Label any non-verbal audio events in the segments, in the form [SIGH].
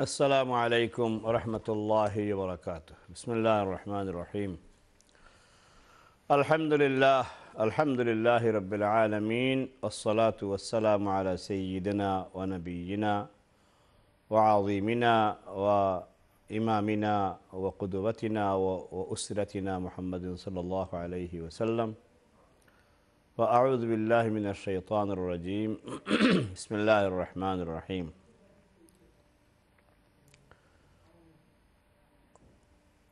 السلام عليكم ورحمة الله وبركاته بسم الله الرحمن الرحيم الحمد لله الحمد لله رب العالمين والصلاة والسلام على سيدنا ونبينا وعظيمنا وإمامنا وقدوتنا وأسرتنا محمد صلى الله عليه وسلم وأعوذ بالله من الشيطان الرجيم [CLEARS THROAT] بسم الله الرحمن الرحيم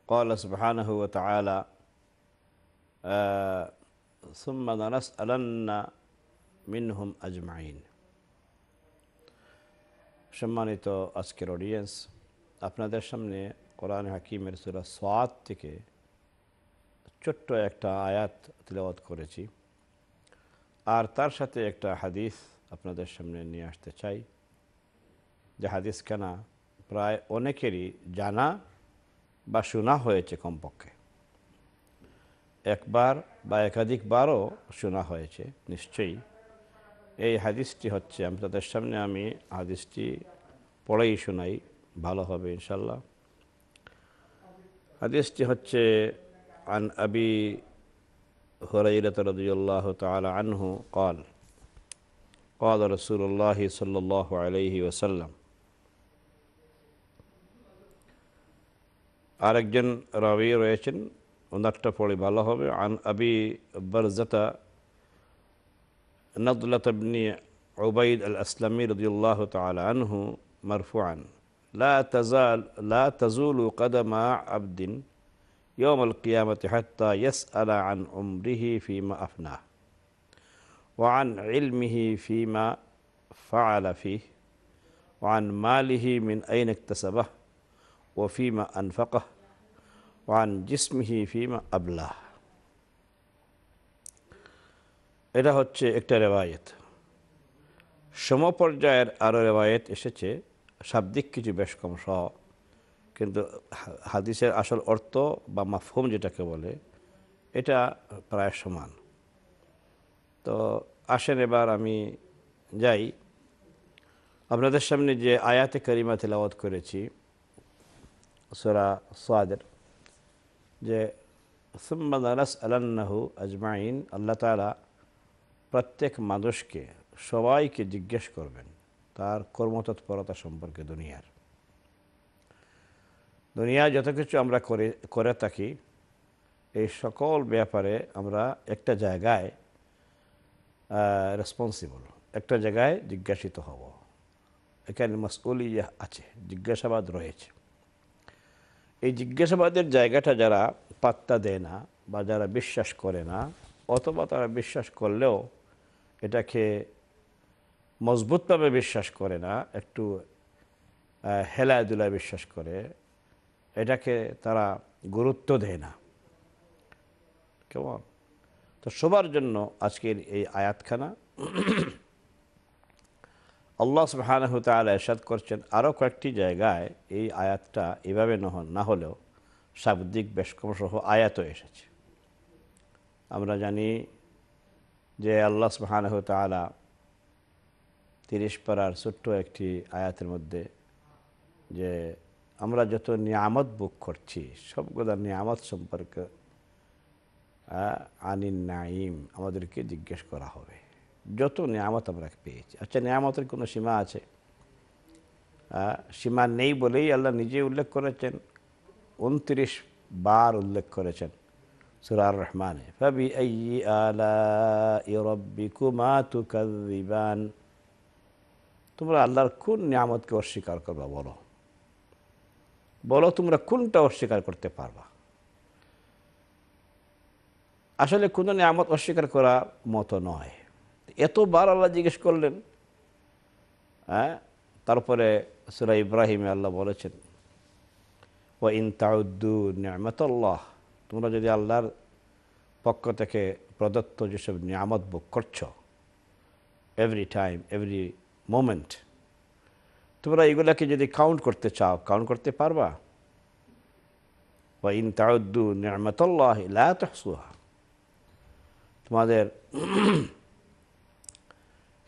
قال سبحانه وتعالى ثم لنسألن মিনহুম আজমাইন সম্মানিত আজকের অডিয়েন্স আপনাদের সামনে কোরআন হাকিমের সুরা সোয়াদ থেকে ছোট্ট একটা আয়াত তিলবাত করেছি আর তার সাথে একটা হাদিস আপনাদের সামনে নিয়ে আসতে চাই যে হাদিস কেনা প্রায় অনেকেরই জানা বা শোনা হয়েছে কমপক্ষে একবার বা একাধিকবারও শোনা হয়েছে নিশ্চয়ই এই হাদিসটি হচ্ছে আমি তাদের সামনে আমি হাদিসটি পড়েই শোনাই ভালো হবে ইনশাল্লাহ হাদিসটি হচ্ছে আন আবি হরাইরতরদুল্লাহ তালা আনহু কল কল قال قال আলহি ওসাল্লাম আরেকজন রবি রয়েছেন ওনারটা পড়ে بالهوبي عن ابي برزتا نضلة بن عبيد الأسلمي رضي الله تعالى عنه مرفوعا لا تزال لا تزول قدم عبد يوم القيامة حتى يسأل عن عمره فيما أفناه وعن علمه فيما فعل فيه وعن ماله من أين اكتسبه وفيما أنفقه ওয়ান জিসমিহি ফিমা আবলাহ এটা হচ্ছে একটা রেওয়ায়ত সমপর্যায়ের আরও রেবায়েত এসেছে শাব্দিক কিছু বেশ কম সহ কিন্তু হাদিসের আসল অর্থ বা মাফহুম যেটাকে বলে এটা প্রায় সমান তো আসেন এবার আমি যাই আপনাদের সামনে যে আয়াতে করিমা তেলাওয়াত করেছি সোরা সোয়াদের যে সুম্মাদারাস আলান্নাহু আজমাইন আল্লাহ তালা প্রত্যেক মানুষকে সবাইকে জিজ্ঞেস করবেন তার কর্মতৎপরতা সম্পর্কে দুনিয়ার দুনিয়ায় যত কিছু আমরা করে করে থাকি এই সকল ব্যাপারে আমরা একটা জায়গায় রেসপন্সিবল একটা জায়গায় জিজ্ঞাসিত হব এখানে মসউলিয়া আছে জিজ্ঞাসাবাদ রয়েছে এই জিজ্ঞাসাবাদের জায়গাটা যারা পাত্তা দেয় না বা যারা বিশ্বাস করে না অথবা তারা বিশ্বাস করলেও এটাকে মজবুতভাবে বিশ্বাস করে না একটু হেলায় দুলায় বিশ্বাস করে এটাকে তারা গুরুত্ব দেয় না কেমন তো সবার জন্য আজকের এই আয়াতখানা আল্লাহ সুবাহানহ তালা এরশাদ করছেন আরও কয়েকটি জায়গায় এই আয়াতটা এভাবে নহ না হলেও শাব্দিক সহ আয়াতও এসেছে আমরা জানি যে আল্লাহ সুবাহানহ তালা তিরিশ পাড়ার ছোট্ট একটি আয়াতের মধ্যে যে আমরা যত নিয়ামত বুক করছি সবগুলো নিয়ামত সম্পর্কে আনিন নাইম আমাদেরকে জিজ্ঞেস করা হবে যত নিয়ামত আমরা পেয়েছি আচ্ছা নিয়ামতের কোনো সীমা আছে সীমা নেই বলেই আল্লাহ নিজে উল্লেখ করেছেন উনত্রিশ বার উল্লেখ করেছেন সুরার রহমানে ফাবি আলা তুকাজিবান তোমরা আল্লাহর কোন নিয়ামতকে অস্বীকার করবা বলো বলো তোমরা কোনটা অস্বীকার করতে পারবা আসলে কোনো নিয়ামত অস্বীকার করার মতো নয় এতবার আল্লাহ জিজ্ঞেস করলেন হ্যাঁ তারপরে সুরা ইব্রাহিম আল্লাহ বলেছেন ও ইন তাউদ্দু তোমরা যদি আল্লাহর পক্ষ থেকে প্রদত্ত যেসব নিয়ামত বুক করছো এভরি টাইম এভরি মোমেন্ট তোমরা এগুলাকে যদি কাউন্ট করতে চাও কাউন্ট করতে পারবা বা ইন তাউদ্দু নিয়ামতাল্লাহ ইলা তোমাদের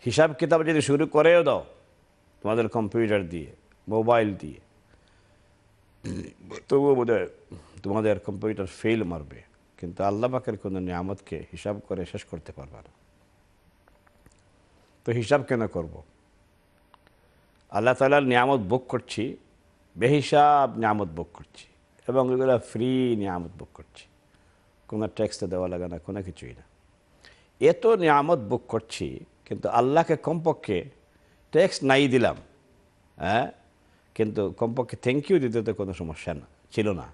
হিসাব কিতাব যদি শুরু করেও দাও তোমাদের কম্পিউটার দিয়ে মোবাইল দিয়ে তবুও বোধ তোমাদের কম্পিউটার ফেল মারবে কিন্তু আল্লাহ পাকের কোনো নিয়ামতকে হিসাব করে শেষ করতে পারবে না তো হিসাব কেন করব। আল্লাহ তালার নিয়ামত বুক করছি বেহিসাব নিয়ামত বুক করছি এবং এগুলো ফ্রি নিয়ামত বুক করছি কোনো ট্যাক্সটা দেওয়া লাগে না কোনো কিছুই না এত নিয়ামত বুক করছি কিন্তু আল্লাহকে কমপক্ষে ট্যাক্স নাই দিলাম হ্যাঁ কিন্তু কমপক্ষে থ্যাংক ইউ দিতে তো কোনো সমস্যা না ছিল না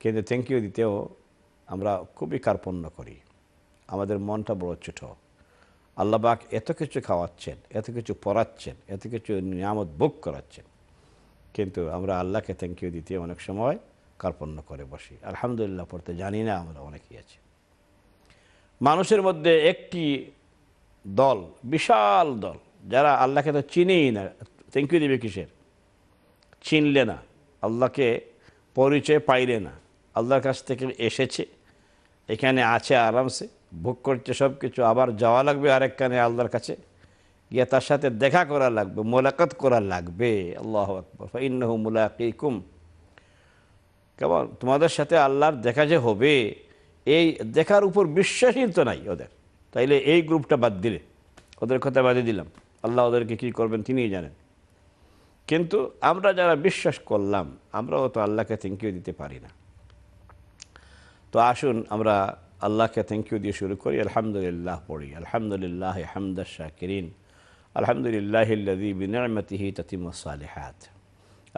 কিন্তু থ্যাংক ইউ দিতেও আমরা খুবই কার্পণ্য করি আমাদের মনটা বড় ছোট আল্লাবাক এত কিছু খাওয়াচ্ছেন এত কিছু পড়াচ্ছেন এত কিছু নিয়ামত বুক করাচ্ছেন কিন্তু আমরা আল্লাহকে থ্যাংক ইউ দিতে অনেক সময় কার্পণ্য করে বসি আলহামদুলিল্লাহ পড়তে জানি না আমরা অনেকেই আছি মানুষের মধ্যে একটি দল বিশাল দল যারা আল্লাহকে তো চিনেই না ইউ দেবে কিসের চিনলে না আল্লাহকে পরিচয় পাইলে না আল্লাহর কাছ থেকে এসেছে এখানে আছে আরামসে ভোগ করছে সব কিছু আবার যাওয়া লাগবে আরেকখানে আল্লাহর কাছে গিয়ে তার সাথে দেখা করা লাগবে মোলাকাত করা লাগবে আল্লাহ আকবর ইন্নহু মুলাকিকুম কেমন তোমাদের সাথে আল্লাহর দেখা যে হবে এই দেখার উপর বিশ্বাসই তো নাই ওদের তাইলে এই গ্রুপটা বাদ দিলে ওদের কথা বাদে দিলাম আল্লাহ ওদেরকে কী করবেন তিনিই জানেন কিন্তু আমরা যারা বিশ্বাস করলাম আমরাও তো আল্লাহকে থ্যাংক ইউ দিতে পারি না তো আসুন আমরা আল্লাহকে থ্যাংক ইউ দিয়ে শুরু করি আলহামদুলিল্লাহ পড়ি আলহামদুলিল্লাহ হামদা শাকিরিন আলহামদুলিল্লাহ বিনমতিহি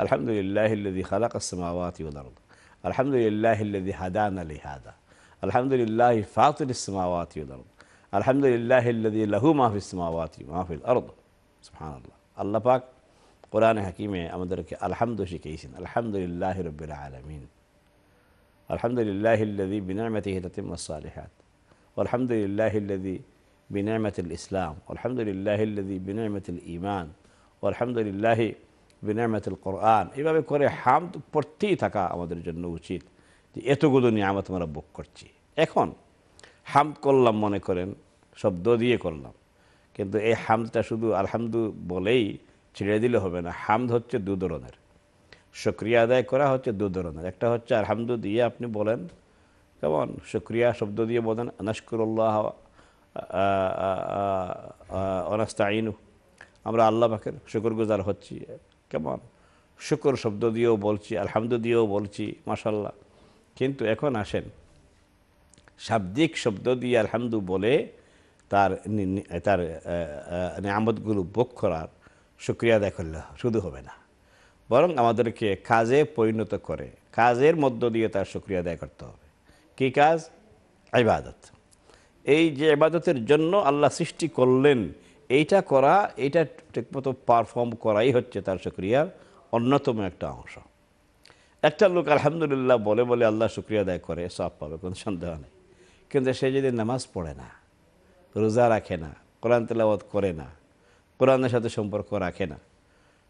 আলহামদুলিল্লাহ খালাক আসমাওয়াতি আলহামদুলিল্লাহ হাদান আলি আলহামদুলিল্লাহ ফাতুল ইসমাওয়াতি উলারদ الحمد لله الذي له ما في السماوات ما في الارض سبحان الله الله پاک قران حکیم امدر الحمد شکیشن الحمد لله رب العالمين الحمد لله الذي بنعمته تتم الصالحات والحمد لله الذي بنعمة الإسلام والحمد لله الذي بنعمة الإيمان والحمد لله بنعمة القرآن إما بكوري حمد برتي تكا أما جنو وشيت دي إتو قدو نعمة مربو كرتي إخون حمد كل لما نكرين শব্দ দিয়ে করলাম কিন্তু এই হামদটা শুধু আলহামদু বলেই ছেড়ে দিলে হবে না হামদ হচ্ছে দু ধরনের সক্রিয়া আদায় করা হচ্ছে দু ধরনের একটা হচ্ছে আলহামদু দিয়ে আপনি বলেন কেমন সক্রিয়া শব্দ দিয়ে বলেন আনাসকুরুল্লাহ অনাস্তাইনু আমরা আল্লাহ পাখের শুকুরগুজার হচ্ছি কেমন শুকুর শব্দ দিয়েও বলছি আলহামদু দিয়েও বলছি মাসাল্লাহ কিন্তু এখন আসেন শাব্দিক শব্দ দিয়ে আলহামদু বলে তার তার নিয়ামতগুলো ভোগ করার সুক্রিয়া আদায় করলে শুধু হবে না বরং আমাদেরকে কাজে পরিণত করে কাজের মধ্য দিয়ে তার সুক্রিয়া আদায় করতে হবে কী কাজ ইবাদত এই যে ইবাদতের জন্য আল্লাহ সৃষ্টি করলেন এইটা করা এইটা ঠিকমতো পারফর্ম করাই হচ্ছে তার সুক্রিয়ার অন্যতম একটা অংশ একটা লোক আলহামদুলিল্লাহ বলে বলে আল্লাহ সুক্রিয়া আদায় করে সব পাবে কোনো সন্দেহ নেই কিন্তু সে যদি নামাজ পড়ে না রোজা রাখে না কোরআন তেলাবত করে না কোরআনের সাথে সম্পর্ক রাখে না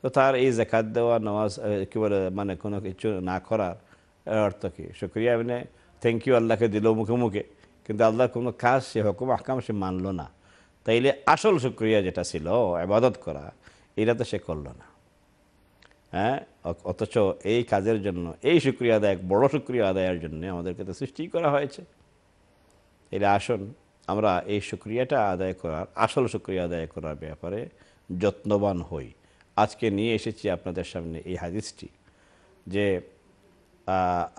তো তার এই জাকাত দেওয়া নামাজ কী বলে মানে কোনো কিছু না করার অর্থ কী সুক্রিয়া মানে থ্যাংক ইউ আল্লাহকে দিল মুখে মুখে কিন্তু আল্লাহর কোনো কাজ সে হকুম আকাম সে মানল না তাইলে আসল সুক্রিয়া যেটা ছিল আবাদত করা এটা তো সে করল না হ্যাঁ অথচ এই কাজের জন্য এই সুক্রিয়া আদায় বড় সুক্রিয়া আদায়ের জন্য আমাদেরকে তো সৃষ্টি করা হয়েছে এটা আসন আমরা এই শুক্রিয়াটা আদায় করার আসল শুক্রিয়া আদায় করার ব্যাপারে যত্নবান হই আজকে নিয়ে এসেছি আপনাদের সামনে এই হাদিসটি যে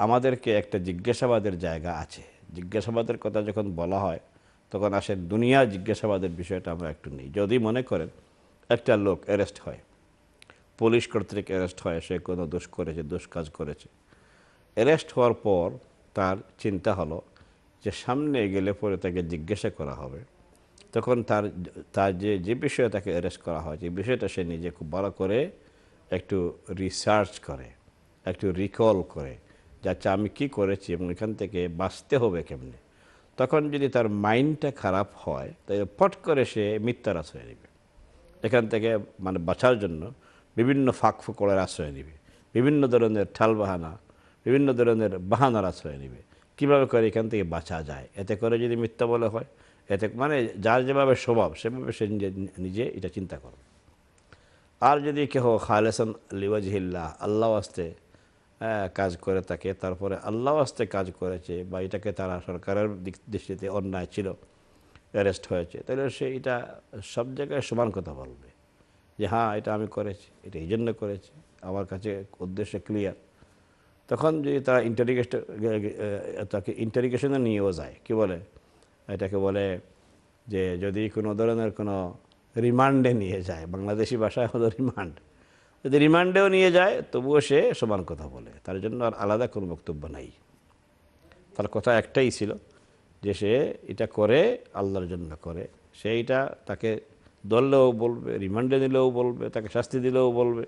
আমাদেরকে একটা জিজ্ঞাসাবাদের জায়গা আছে জিজ্ঞাসাবাদের কথা যখন বলা হয় তখন আসে দুনিয়া জিজ্ঞাসাবাদের বিষয়টা আমরা একটু নিই যদি মনে করেন একটা লোক অ্যারেস্ট হয় পুলিশ কর্তৃক অ্যারেস্ট হয় সে কোনো দোষ করেছে দোষ কাজ করেছে অ্যারেস্ট হওয়ার পর তার চিন্তা হলো যে সামনে গেলে পরে তাকে জিজ্ঞাসা করা হবে তখন তার তার যে যে বিষয়ে তাকে অ্যারেস্ট করা হয় যে বিষয়টা সে নিজে খুব ভালো করে একটু রিসার্চ করে একটু রিকল করে যাচ্ছে আমি কি করেছি এবং এখান থেকে বাঁচতে হবে কেমনে তখন যদি তার মাইন্ডটা খারাপ হয় তাই পট করে সে মিথ্যার আশ্রয় নেবে এখান থেকে মানে বাঁচার জন্য বিভিন্ন ফাঁক ফুকড়ের আশ্রয় নেবে বিভিন্ন ধরনের ঠাল বাহানা বিভিন্ন ধরনের বাহানার আশ্রয় নেবে কিভাবে করে এখান থেকে বাঁচা যায় এতে করে যদি মিথ্যা বলে হয় এতে মানে যার যেভাবে স্বভাব সেভাবে সে নিজে নিজে এটা চিন্তা করো আর যদি কেহ খালেসান লিওয়াজহিল্লাহ আল্লাহ আসতে কাজ করে থাকে তারপরে আল্লাহ আসতে কাজ করেছে বা এটাকে তারা সরকারের দিক দৃষ্টিতে অন্যায় ছিল অ্যারেস্ট হয়েছে তাহলে সে এটা সব জায়গায় সমান কথা বলবে যে হ্যাঁ এটা আমি করেছি এটা এই জন্য করেছি আমার কাছে উদ্দেশ্য ক্লিয়ার তখন যদি তারা ইন্টারিগেশন তাকে ইন্টারিগেশনে নিয়েও যায় কি বলে এটাকে বলে যে যদি কোনো ধরনের কোনো রিমান্ডে নিয়ে যায় বাংলাদেশি ভাষায় হলো রিমান্ড যদি রিমান্ডেও নিয়ে যায় তবুও সে সমান কথা বলে তার জন্য আর আলাদা কোনো বক্তব্য নাই তার কথা একটাই ছিল যে সে এটা করে আল্লাহর জন্য করে সে এটা তাকে ধরলেও বলবে রিমান্ডে দিলেও বলবে তাকে শাস্তি দিলেও বলবে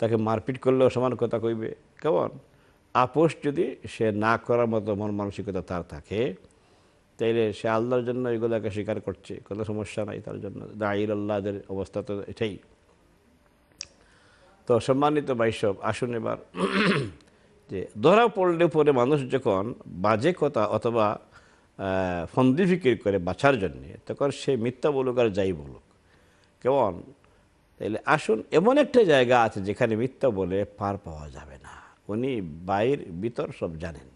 তাকে মারপিট করলেও সমান কথা কইবে কেমন আপোষ যদি সে না করার মতো মন মানসিকতা তার থাকে তাইলে সে আল্লাহর জন্য এগুলোকে স্বীকার করছে কোনো সমস্যা নাই তার জন্য দায়ের আল্লাহদের অবস্থা তো এটাই তো সম্মানিত বাইসব আসুন এবার [CLEARS THROAT] যে ধরা পড়লে পরে মানুষ যখন বাজে কথা অথবা ফন্দি ফিকির করে বাঁচার জন্যে তখন সে মিথ্যা বলুক আর যাই বলুক কেমন তাইলে আসুন এমন একটা জায়গা আছে যেখানে মিথ্যা বলে পার পাওয়া যাবে না উনি বাইর ভিতর সব জানেন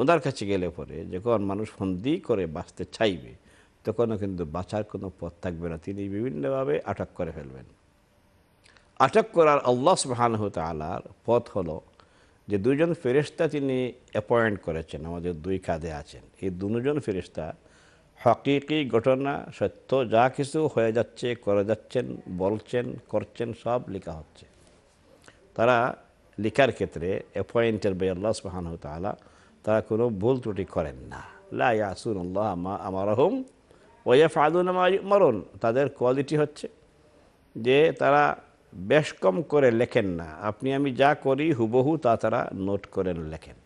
ওনার কাছে গেলে পরে যখন মানুষ ফন্দি করে বাঁচতে চাইবে তখনও কিন্তু বাঁচার কোনো পথ থাকবে না তিনি বিভিন্নভাবে আটক করে ফেলবেন আটক করার আল্লাহ হতে আলার পথ হলো যে দুজন ফেরিস্তা তিনি অ্যাপয়েন্ট করেছেন আমাদের দুই কাঁধে আছেন এই দুজন ফেরিস্তা হকিকি ঘটনা সত্য যা কিছু হয়ে যাচ্ছে করে যাচ্ছেন বলছেন করছেন সব লেখা হচ্ছে তারা লেখার ক্ষেত্রে অ্যাপয়েন্টেড বাই আল্লাহ সুহান তালা তারা কোনো ভুল ত্রুটি করেন না লা আল্লাহ আমার হোম ওয়া ফাদুন মরণ তাদের কোয়ালিটি হচ্ছে যে তারা বেশ কম করে লেখেন না আপনি আমি যা করি হুবহু তা তারা নোট করেন লেখেন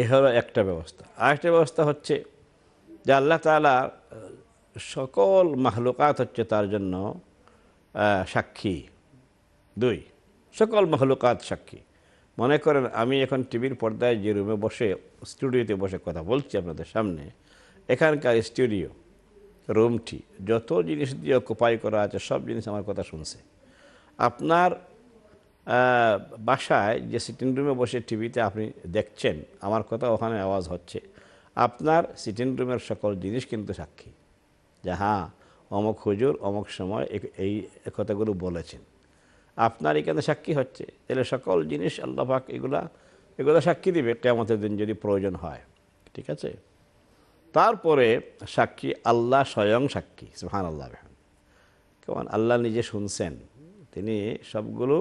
এ হলো একটা ব্যবস্থা আরেকটা ব্যবস্থা হচ্ছে যে আল্লাহ তালা সকল মাহলুকাত হচ্ছে তার জন্য সাক্ষী দুই সকল মহলুকাত সাক্ষী মনে করেন আমি এখন টিভির পর্দায় যে রুমে বসে স্টুডিওতে বসে কথা বলছি আপনাদের সামনে এখানকার স্টুডিও রুমটি যত জিনিস দিয়ে কোপাই করা আছে সব জিনিস আমার কথা শুনছে আপনার বাসায় যে সিটিং রুমে বসে টিভিতে আপনি দেখছেন আমার কথা ওখানে আওয়াজ হচ্ছে আপনার সিটিং রুমের সকল জিনিস কিন্তু সাক্ষী যে হ্যাঁ অমুক হুজুর অমুক সময় এই কথাগুলো বলেছেন আপনার এখানে সাক্ষী হচ্ছে তাহলে সকল জিনিস আল্লাহাক এগুলা এগুলো সাক্ষী দিবে কেমতের দিন যদি প্রয়োজন হয় ঠিক আছে তারপরে সাক্ষী আল্লাহ স্বয়ং সাক্ষী সুহান আল্লাহ কেমন আল্লাহ নিজে শুনছেন তিনি সবগুলো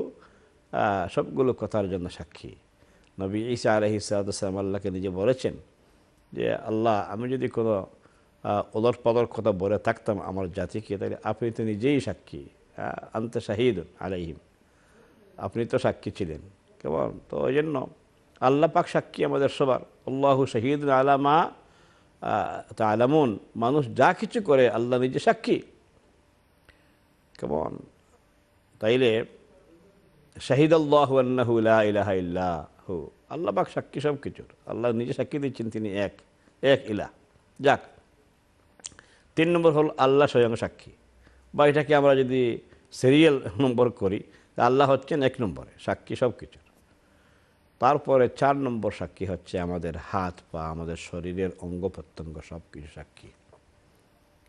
সবগুলো কথার জন্য সাক্ষী নবী ঈসা আলহি সালাম আল্লাহকে নিজে বলেছেন যে আল্লাহ আমি যদি কোনো ওলট পদর কথা বলে থাকতাম আমার জাতিকে তাহলে আপনি তো নিজেই সাক্ষী আন্ত শাহিদ আলাইহিম আপনি তো সাক্ষী ছিলেন কেমন তো ওই জন্য আল্লাহ পাক সাক্ষী আমাদের সবার আল্লাহু শাহিদ আলামা তা আলামুন মানুষ যা কিছু করে আল্লাহ নিজে সাক্ষী কেমন তাইলে শাহিদ আল্লাহ ইলাহা হু আল্লাহ পাক সাক্ষী সব কিছুর আল্লাহ নিজে সাক্ষী দিচ্ছেন তিনি এক এক ইলা যাক তিন নম্বর হল আল্লাহ স্বয়ং সাক্ষী বা এটাকে আমরা যদি সিরিয়াল নম্বর [LAUGHS] করি আল্লাহ হচ্ছেন এক নম্বরে সাক্ষী সব কিছুর তারপরে চার নম্বর সাক্ষী হচ্ছে আমাদের হাত পা আমাদের শরীরের অঙ্গ প্রত্যঙ্গ সব কিছু সাক্ষী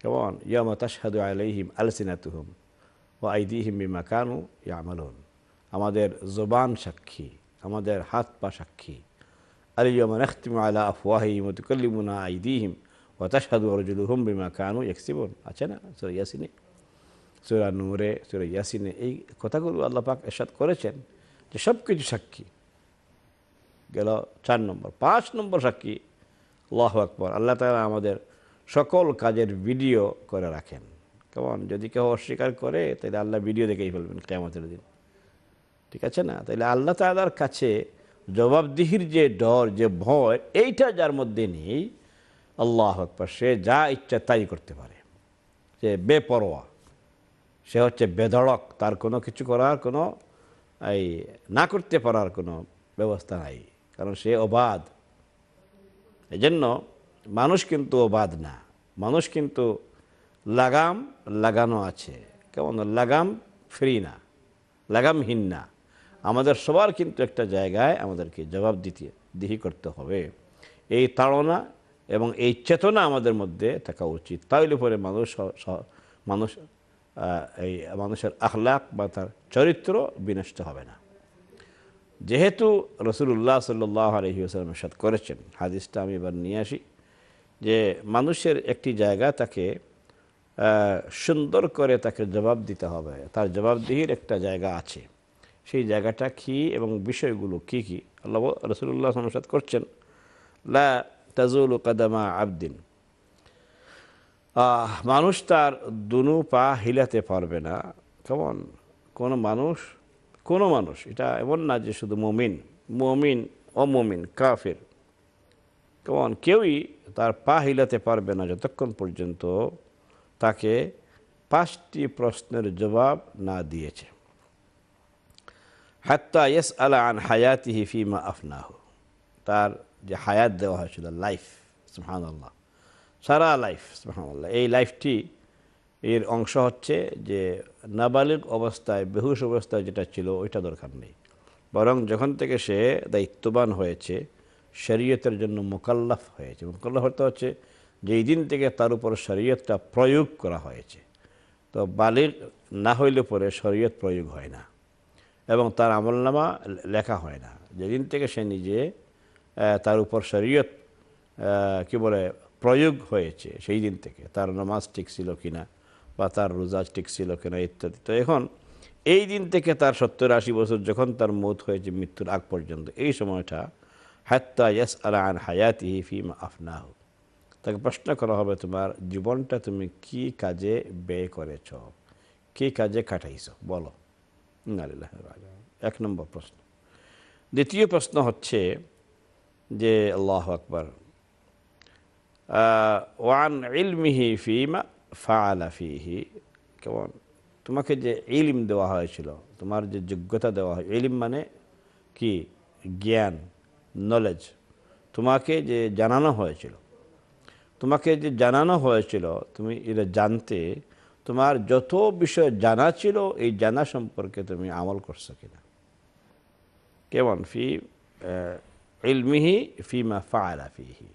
কেমন ইয়ামা তাসাদু আলসিনা আলসিনাতুহম ও আইদিহিম বিমা কানু ইয়ামাল আমাদের জবান সাক্ষী আমাদের হাত পা সাক্ষী আলিয়মা নখতিম আলা আফওয়াহিম তুকল্লিমুনা আইদিহিম ও তাসাদু হুম বিমা কানু ইয়াকসিবুন আছে না সরিয়াসিনী সুরা নূরে সুরা ইয়াসিনে এই কথাগুলো আল্লাহ পাক করেছেন যে সব কিছু সাক্ষী গেল চার নম্বর পাঁচ নম্বর সাক্ষী আল্লাহ আকবর আল্লাহ তালা আমাদের সকল কাজের ভিডিও করে রাখেন কেমন যদি কেউ অস্বীকার করে তাহলে আল্লাহ ভিডিও দেখেই ফেলবেন কেমতের দিন ঠিক আছে না তাহলে আল্লাহ তালার কাছে জবাবদিহির যে ডর যে ভয় এইটা যার মধ্যে নেই আল্লাহ আকবর সে যা ইচ্ছা তাই করতে পারে যে বেপরোয়া সে হচ্ছে বেধড়ক তার কোনো কিছু করার কোনো এই না করতে পারার কোনো ব্যবস্থা নাই কারণ সে অবাধ এই জন্য মানুষ কিন্তু অবাধ না মানুষ কিন্তু লাগাম লাগানো আছে কেমন লাগাম ফ্রি না লাগামহীন না আমাদের সবার কিন্তু একটা জায়গায় আমাদেরকে জবাব দিতে দিহি করতে হবে এই তাড়না এবং এই চেতনা আমাদের মধ্যে থাকা উচিত তাইলে পরে মানুষ মানুষ এই মানুষের আখলাক বা তার চরিত্র বিনষ্ট হবে না যেহেতু রসুল্লাহ সাল্লাহ আলহিউসালাম সাদ করেছেন হাদিসটা আমি এবার নিয়ে আসি যে মানুষের একটি জায়গা তাকে সুন্দর করে তাকে জবাব দিতে হবে তার জবাবদিহির একটা জায়গা আছে সেই জায়গাটা কি এবং বিষয়গুলো কি কী আল্লাহ রসুল্লাহ সাদ করছেন লা তাজুল কাদামা আবদিন মানুষ তার দুনু পা হিলাতে পারবে না কেমন কোনো মানুষ কোনো মানুষ এটা এমন না যে শুধু মমিন মমিন অমমিন কাফের কেমন কেউই তার পা হিলাতে পারবে না যতক্ষণ পর্যন্ত তাকে পাঁচটি প্রশ্নের জবাব না দিয়েছে হাত্তা ইয়েস আলা আন হায়াতি হিফিমা আফনাহ তার যে হায়াত দেওয়া হয়েছিল লাইফ সুহান আল্লাহ সারা লাইফ সুহামাল্লাহ এই লাইফটি এর অংশ হচ্ছে যে নাবালিক অবস্থায় বেহুশ অবস্থায় যেটা ছিল ওইটা দরকার নেই বরং যখন থেকে সে দায়িত্ববান হয়েছে শরীয়তের জন্য মোকাল্লাফ হয়েছে মোকাল্লাফ হতে হচ্ছে যেই দিন থেকে তার উপর শরীয়তটা প্রয়োগ করা হয়েছে তো বালিক না হইলে পরে শরীয়ত প্রয়োগ হয় না এবং তার আমলনামা লেখা হয় না যেদিন থেকে সে নিজে তার উপর শরীয়ত কি বলে প্রয়োগ হয়েছে সেই দিন থেকে তার নামাজ ঠিক ছিল কিনা বা তার রোজা ঠিক ছিল কিনা ইত্যাদি তো এখন এই দিন থেকে তার সত্তর আশি বছর যখন তার মত হয়েছে মৃত্যুর আগ পর্যন্ত এই সময়টা হাত্তা ইয়াস আলান হায়াতি ফিমা আফনাহ তাকে প্রশ্ন করা হবে তোমার জীবনটা তুমি কি কাজে ব্যয় করেছ কি কাজে কাটাইছ বলো এক নম্বর প্রশ্ন দ্বিতীয় প্রশ্ন হচ্ছে যে আল্লাহ আকবর ওয়ান ইলমিহি ফিমা ফালা ফিহি কেমন তোমাকে যে ইলিম দেওয়া হয়েছিল তোমার যে যোগ্যতা দেওয়া হয় ইলিম মানে কি জ্ঞান নলেজ তোমাকে যে জানানো হয়েছিল তোমাকে যে জানানো হয়েছিল তুমি এটা জানতে তোমার যত বিষয় জানা ছিল এই জানা সম্পর্কে তুমি আমল করছো কিনা কেমন ফি ইলমিহি ফিমা ফি ফিহি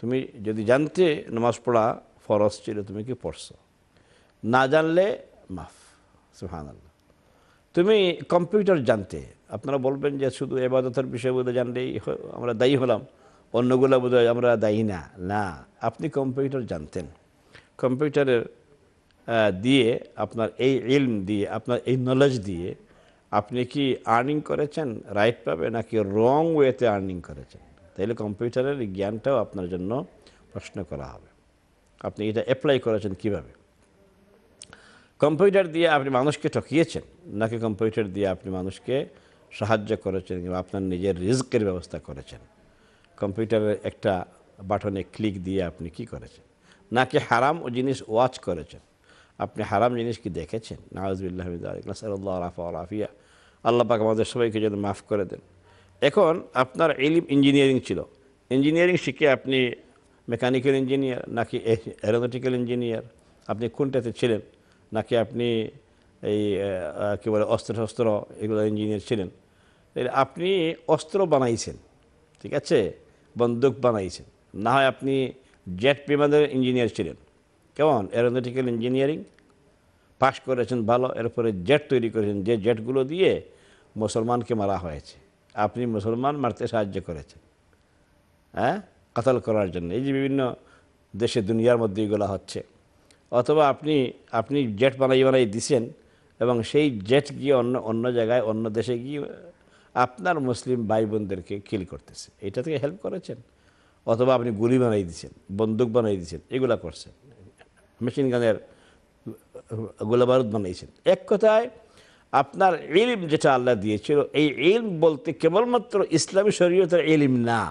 তুমি যদি জানতে নামাজ পড়া ফরজ ছিল তুমি কি পড়ছো না জানলে মাফ সুহান তুমি কম্পিউটার জানতে আপনারা বলবেন যে শুধু এবাদতের বিষয় বোধহয় জানলেই আমরা দায়ী হলাম অন্যগুলো বোধহয় আমরা দায়ী না না আপনি কম্পিউটার জানতেন কম্পিউটারের দিয়ে আপনার এই ইলম দিয়ে আপনার এই নলেজ দিয়ে আপনি কি আর্নিং করেছেন রাইট পাবে নাকি রং ওয়েতে আর্নিং করেছেন তাহলে কম্পিউটারের জ্ঞানটাও আপনার জন্য প্রশ্ন করা হবে আপনি এটা অ্যাপ্লাই করেছেন কিভাবে কম্পিউটার দিয়ে আপনি মানুষকে ঠকিয়েছেন নাকি কম্পিউটার দিয়ে আপনি মানুষকে সাহায্য করেছেন কিংবা আপনার নিজের রিস্কের ব্যবস্থা করেছেন কম্পিউটারের একটা বাটনে ক্লিক দিয়ে আপনি কি করেছেন নাকি হারাম জিনিস ওয়াচ করেছেন আপনি হারাম জিনিস কি দেখেছেন নাজবিল্লাহ আল্লাহ রাফা আল্লাহ পাক আমাদের সবাইকে যেন মাফ করে দেন এখন আপনার এলিম ইঞ্জিনিয়ারিং ছিল ইঞ্জিনিয়ারিং শিখে আপনি মেকানিক্যাল ইঞ্জিনিয়ার নাকি অ্যারোনটিক্যাল ইঞ্জিনিয়ার আপনি কোনটাতে ছিলেন নাকি আপনি এই কী বলে অস্ত্র শস্ত্র এগুলো ইঞ্জিনিয়ার ছিলেন আপনি অস্ত্র বানাইছেন ঠিক আছে বন্দুক বানাইছেন না হয় আপনি জেট বিমানের ইঞ্জিনিয়ার ছিলেন কেমন অ্যারোনটিক্যাল ইঞ্জিনিয়ারিং পাশ করেছেন ভালো এরপরে জেট তৈরি করেছেন যে জেটগুলো দিয়ে মুসলমানকে মারা হয়েছে আপনি মুসলমান মারতে সাহায্য করেছেন হ্যাঁ কাতাল করার জন্য এই যে বিভিন্ন দেশে দুনিয়ার মধ্যে এগুলো হচ্ছে অথবা আপনি আপনি জেট বানাই বানাই দিছেন এবং সেই জেট গিয়ে অন্য অন্য জায়গায় অন্য দেশে গিয়ে আপনার মুসলিম ভাই বোনদেরকে কিল করতেছে এটা থেকে হেল্প করেছেন অথবা আপনি গুলি বানাই দিয়েছেন বন্দুক বানাই দিয়েছেন এগুলা করছেন মেশিন গানের গোলাবারুদ বানিয়েছেন এক কথায় আপনার ইলিম যেটা আল্লাহ দিয়েছিল এই ইলম বলতে কেবলমাত্র ইসলামী শরীয়তের ইলিম না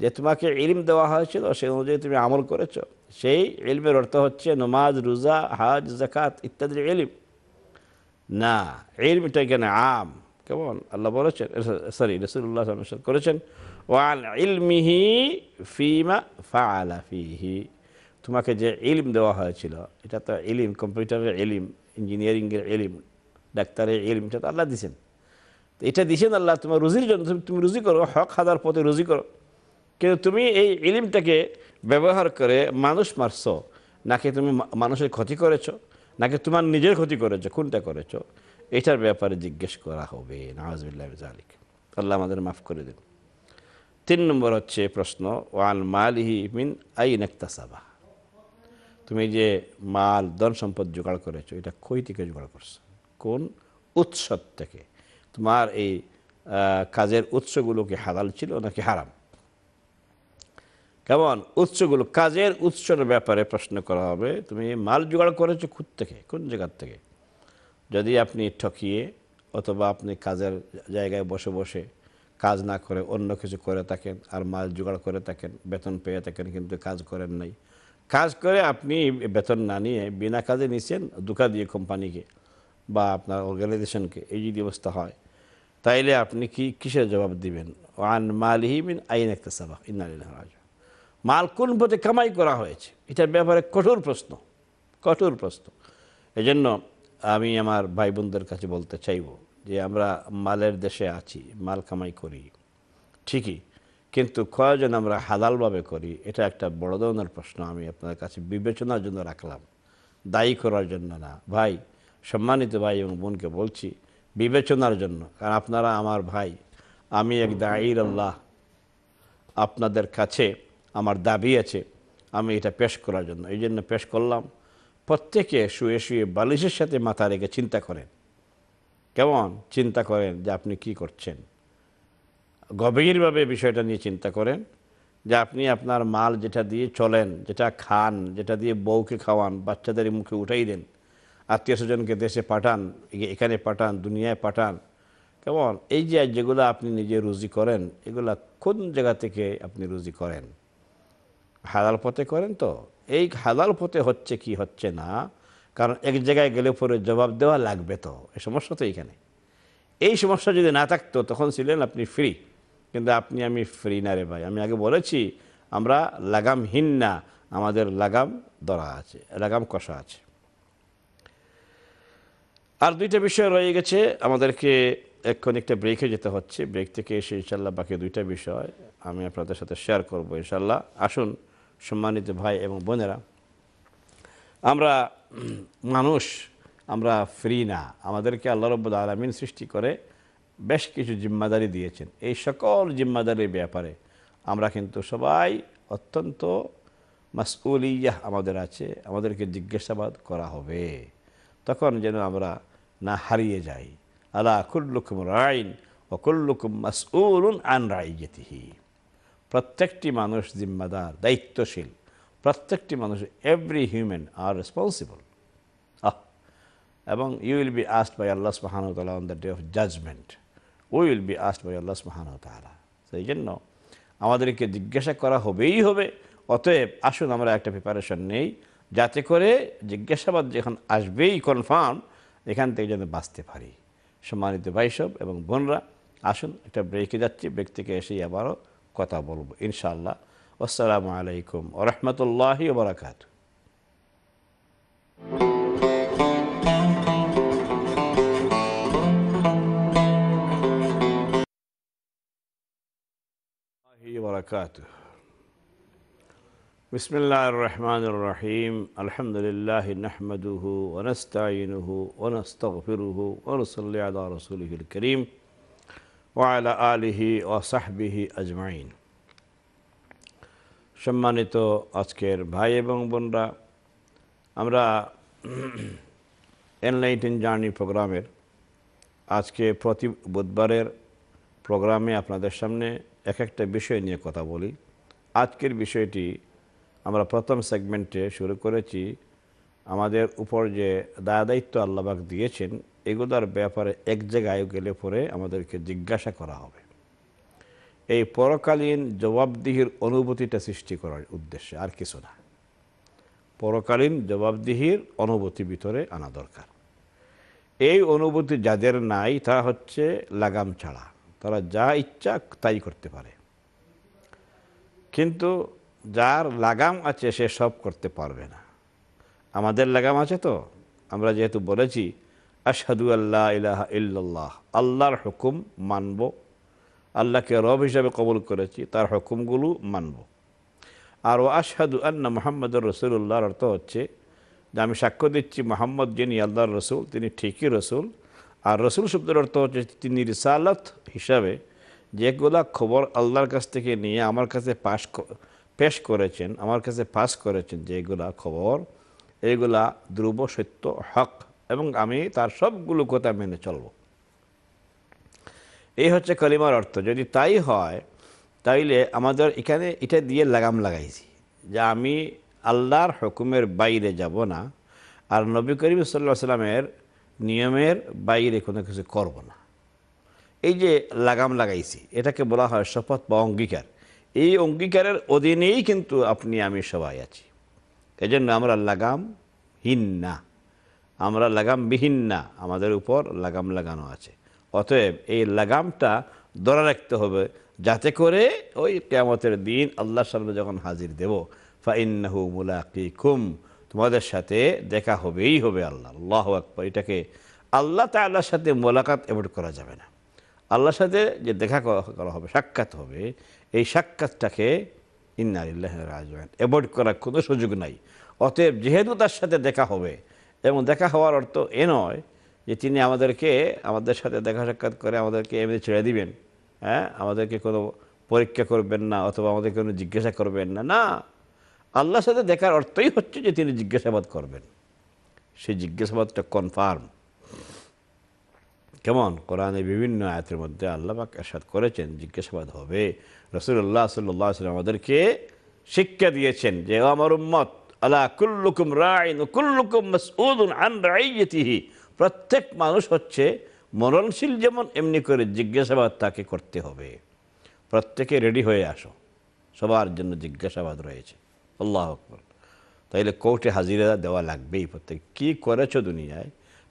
যে তোমাকে ইলিম দেওয়া হয়েছিল সেই অনুযায়ী তুমি আমল করেছ সেই ইলমের অর্থ হচ্ছে নমাজ রোজা হাজ জাকাত ইত্যাদির ইলিম না ইলম এটা কেন আম কেমন আল্লাহ বলেছেন সরি রসুল্লাহ করেছেন ওয়াল ইলমিহি ফিমা ফালা ফিহি তোমাকে যে ইলিম দেওয়া হয়েছিল এটা তো ইলিম কম্পিউটারের ইলিম ইঞ্জিনিয়ারিংয়ের ইলিম ডাক্তারের এটা তো আল্লাহ দিছেন এটা দিছেন আল্লাহ তোমার রুজির জন্য তুমি রুজি করো হক হাদার পথে রুজি করো কিন্তু তুমি এই এলিমটাকে ব্যবহার করে মানুষ মারছ নাকি তুমি মানুষের ক্ষতি করেছ নাকি তোমার নিজের ক্ষতি করেছ কোনটা করেছ এটার ব্যাপারে জিজ্ঞেস করা হবে নওয়াজবিল্লাহ আলিক আল্লাহ আমাদের মাফ করে দিন তিন নম্বর হচ্ছে প্রশ্ন ওয়াল মালিহি মিন আই নাক্তাসাবা তুমি যে মাল ধন সম্পদ জোগাড় করেছো এটা কই থেকে জোগাড় করছো কোন উৎস থেকে তোমার এই কাজের উৎসগুলো কি হালাল ছিল নাকি হারাম কেমন উৎসগুলো কাজের উৎসের ব্যাপারে প্রশ্ন করা হবে তুমি মাল জোগাড় করেছো খুদ থেকে কোন জায়গার থেকে যদি আপনি ঠকিয়ে অথবা আপনি কাজের জায়গায় বসে বসে কাজ না করে অন্য কিছু করে থাকেন আর মাল জোগাড় করে থাকেন বেতন পেয়ে থাকেন কিন্তু কাজ করেন নাই কাজ করে আপনি বেতন না নিয়ে বিনা কাজে নিছেন দুকা দিয়ে কোম্পানিকে বা আপনার অর্গানাইজেশনকে এই যদি অবস্থা হয় তাইলে আপনি কি কিসের জবাব দিবেন আন মালিহি মিন আইন একটা সাবাহ ইন্নালিল্লাহ মাল কোন পথে কামাই করা হয়েছে এটার ব্যাপারে কঠোর প্রশ্ন কঠোর প্রশ্ন এজন্য আমি আমার ভাই বোনদের কাছে বলতে চাইব যে আমরা মালের দেশে আছি মাল কামাই করি ঠিকই কিন্তু কয়জন আমরা হালালভাবে করি এটা একটা বড় ধরনের প্রশ্ন আমি আপনার কাছে বিবেচনার জন্য রাখলাম দায়ী করার জন্য না ভাই সম্মানিত ভাই এবং বোনকে বলছি বিবেচনার জন্য কারণ আপনারা আমার ভাই আমি এক দায়ের আল্লাহ আপনাদের কাছে আমার দাবি আছে আমি এটা পেশ করার জন্য এই জন্য পেশ করলাম প্রত্যেকে শুয়ে শুয়ে বালিশের সাথে মাথা রেখে চিন্তা করেন কেমন চিন্তা করেন যে আপনি কি করছেন গভীরভাবে বিষয়টা নিয়ে চিন্তা করেন যে আপনি আপনার মাল যেটা দিয়ে চলেন যেটা খান যেটা দিয়ে বউকে খাওয়ান বাচ্চাদের মুখে উঠাই দেন আত্মীয় স্বজনকে দেশে পাঠান এখানে পাঠান দুনিয়ায় পাঠান কেমন এই যে যেগুলো আপনি নিজে রুজি করেন এগুলা কোন জায়গা থেকে আপনি রুজি করেন হালাল পথে করেন তো এই হালাল পথে হচ্ছে কি হচ্ছে না কারণ এক জায়গায় গেলে পরে জবাব দেওয়া লাগবে তো এই সমস্যা তো এইখানে এই সমস্যা যদি না থাকতো তখন ছিলেন আপনি ফ্রি কিন্তু আপনি আমি ফ্রি না রে ভাই আমি আগে বলেছি আমরা লাগামহীন না আমাদের লাগাম দরা আছে লাগাম কষা আছে আর দুইটা বিষয় রয়ে গেছে আমাদেরকে এক্ষণ একটা ব্রেকে যেতে হচ্ছে ব্রেক থেকে এসে ইনশাল্লাহ বাকি দুইটা বিষয় আমি আপনাদের সাথে শেয়ার করব ইনশাল্লাহ আসুন সম্মানিত ভাই এবং বোনেরা আমরা মানুষ আমরা ফ্রি না আমাদেরকে আল্লাহ রব্বুল আলমিন সৃষ্টি করে বেশ কিছু জিম্মাদারি দিয়েছেন এই সকল জিম্মাদারির ব্যাপারে আমরা কিন্তু সবাই অত্যন্ত মাসউলিয়াহ আমাদের আছে আমাদেরকে জিজ্ঞাসাবাদ করা হবে তখন যেন আমরা না হারিয়ে যায় আলা কুল্লুকুম রাইন ও কুল্লুকুম উরুন আন রাইজেতিহি প্রত্যেকটি মানুষ জিম্মাদার দায়িত্বশীল প্রত্যেকটি মানুষ every human are responsible uh এবং you will be asked by Allah সুহানতালা on the day of judgment we will be asked by Allah সুহানতালা সেই জন্য আমাদেরকে জিজ্ঞাসা করা হবেই হবে অতএব আসুন আমরা একটা প্রিপারেশন নেই যাতে করে জিজ্ঞাসাবাদ যখন আসবেই কনফার্ম এখান থেকে যেন বাঁচতে পারি সম্মানিত ভাইসব এবং বোনরা আসুন একটা ব্রেকে যাচ্ছি ব্রেক থেকে এসেই আবারও কথা বলবো ইনশাআল্লাহ আসসালামু আলাইকুম ওরহমতুল্লাহি বরাকাত وبركاته بسم الله الرحمن الرحيم الحمد لله نحمده ونستعينه ونستغفره ونصلي على رسوله الكريم وعلى آله وصحبه أجمعين شماني تو সম্মানিত আজকের بان এবং বোনরা আমরা এনলাইটেন جاني প্রোগ্রামের আজকে প্রতি বুধবারের প্রোগ্রামে আপনাদের সামনে এক একটা বিষয় নিয়ে কথা বলি আজকের বিষয়টি আমরা প্রথম সেগমেন্টে শুরু করেছি আমাদের উপর যে দায়িত্ব আল্লাহবাক দিয়েছেন এগুলোর ব্যাপারে এক জায়গায় গেলে পরে আমাদেরকে জিজ্ঞাসা করা হবে এই পরকালীন জবাবদিহির অনুভূতিটা সৃষ্টি করার উদ্দেশ্যে আর কিছু না পরকালীন জবাবদিহির অনুভূতি ভিতরে আনা দরকার এই অনুভূতি যাদের নাই তা হচ্ছে লাগাম ছাড়া তারা যা ইচ্ছা তাই করতে পারে কিন্তু যার লাগাম আছে সে সব করতে পারবে না আমাদের লাগাম আছে তো আমরা যেহেতু বলেছি আশহাদু আল্লাহ ইলাহা ইল্লাল্লাহ আল্লাহর হুকুম মানব আল্লাহকে রব হিসাবে কবুল করেছি তার হুকুমগুলো মানব আর ও আশহাদু আন্না মোহাম্মদুর রসুল্লাহর অর্থ হচ্ছে যে আমি সাক্ষ্য দিচ্ছি মোহাম্মদ যিনি আল্লাহর রসুল তিনি ঠিকই রসুল আর রসুল শব্দের অর্থ হচ্ছে তিনি রিসালত হিসাবে যেগুলা খবর আল্লাহর কাছ থেকে নিয়ে আমার কাছে পাশ পেশ করেছেন আমার কাছে পাস করেছেন যে এগুলা খবর এগুলা ধ্রুব সত্য হক এবং আমি তার সবগুলো কথা মেনে চলব এই হচ্ছে কলিমার অর্থ যদি তাই হয় তাইলে আমাদের এখানে এটা দিয়ে লাগাম লাগাইছি যে আমি আল্লাহর হুকুমের বাইরে যাব না আর নবী করিম সাল্লা সাল্লামের নিয়মের বাইরে কোনো কিছু করব না এই যে লাগাম লাগাইছি এটাকে বলা হয় শপথ বা অঙ্গীকার এই অঙ্গীকারের অধীনেই কিন্তু আপনি আমি সবাই আছি এজন্য আমরা লাগাম হীন না আমরা লাগাম না আমাদের উপর লাগাম লাগানো আছে অতএব এই লাগামটা ধরে রাখতে হবে যাতে করে ওই কেমতের দিন আল্লাহ সামনে যখন হাজির দেব ফাইন্নাহু মুলাকি খুম তোমাদের সাথে দেখা হবেই হবে আল্লাহ আল্লাহ আকবর এটাকে আল্লাহ তাল্লাহর সাথে মোলাকাত এভোট করা যাবে না আল্লাহর সাথে যে দেখা করা হবে সাক্ষাৎ হবে এই সাক্ষাৎটাকে ইন্নারিল্লাহ রাজওয়ান অ্যাভয়েড করার কোনো সুযোগ নাই অতএব যেহেতু তার সাথে দেখা হবে এবং দেখা হওয়ার অর্থ এ নয় যে তিনি আমাদেরকে আমাদের সাথে দেখা সাক্ষাৎ করে আমাদেরকে এমনি ছেড়ে দিবেন হ্যাঁ আমাদেরকে কোনো পরীক্ষা করবেন না অথবা আমাদেরকে কোনো জিজ্ঞাসা করবেন না না আল্লাহর সাথে দেখার অর্থই হচ্ছে যে তিনি জিজ্ঞাসাবাদ করবেন সেই জিজ্ঞাসাবাদটা কনফার্ম কেমন কোরআনে বিভিন্ন আয়াতের মধ্যে আল্লাহবাক এরশাদ করেছেন জিজ্ঞাসাবাদ হবে রসুল্লাহ সাল্লাম আমাদেরকে শিক্ষা দিয়েছেন যে আমার উম্মত আল্লাহ কুল্লুকুম রাইন কুল্লুকুম আন প্রত্যেক মানুষ হচ্ছে মরণশীল যেমন এমনি করে জিজ্ঞাসাবাদ তাকে করতে হবে প্রত্যেকে রেডি হয়ে আসো সবার জন্য জিজ্ঞাসাবাদ রয়েছে আল্লাহ আকবর তাইলে কোর্টে হাজিরা দেওয়া লাগবেই প্রত্যেক কী করেছো দুনিয়ায়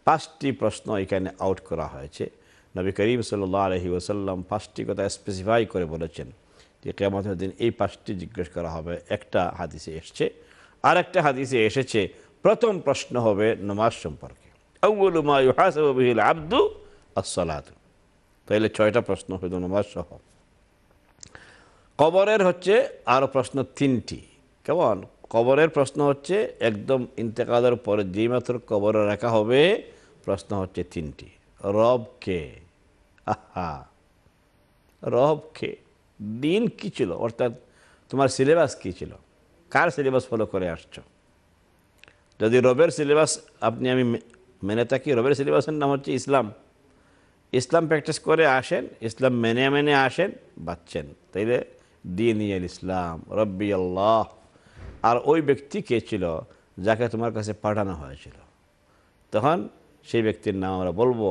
পাঁচটি প্রশ্ন এখানে আউট করা হয়েছে নবী করিম সাল আলহি ওসাল্লাম পাঁচটি কথা স্পেসিফাই করে বলেছেন যে কেমতের দিন এই পাঁচটি জিজ্ঞেস করা হবে একটা হাদিসে এসছে আর একটা হাদিসে এসেছে প্রথম প্রশ্ন হবে নমাজ সম্পর্কে আব্দু আসলাত তাহলে ছয়টা প্রশ্ন হইল নমাজ সহ কবরের হচ্ছে আরও প্রশ্ন তিনটি কেমন কবরের প্রশ্ন হচ্ছে একদম ইন্তেকালের পরে যেই মাত্র কবরে রাখা হবে প্রশ্ন হচ্ছে তিনটি রব কে আহা রব কে দিন কি ছিল অর্থাৎ তোমার সিলেবাস কি ছিল কার সিলেবাস ফলো করে আসছো যদি রবের সিলেবাস আপনি আমি মেনে থাকি রবের সিলেবাসের নাম হচ্ছে ইসলাম ইসলাম প্র্যাকটিস করে আসেন ইসলাম মেনে মেনে আসেন বাচ্চেন তাইলে দিন ইয়াল ইসলাম রব্বি আল্লাহ আর ওই ব্যক্তি কে ছিল যাকে তোমার কাছে পাঠানো হয়েছিল তখন সেই ব্যক্তির নাম আমরা বলবো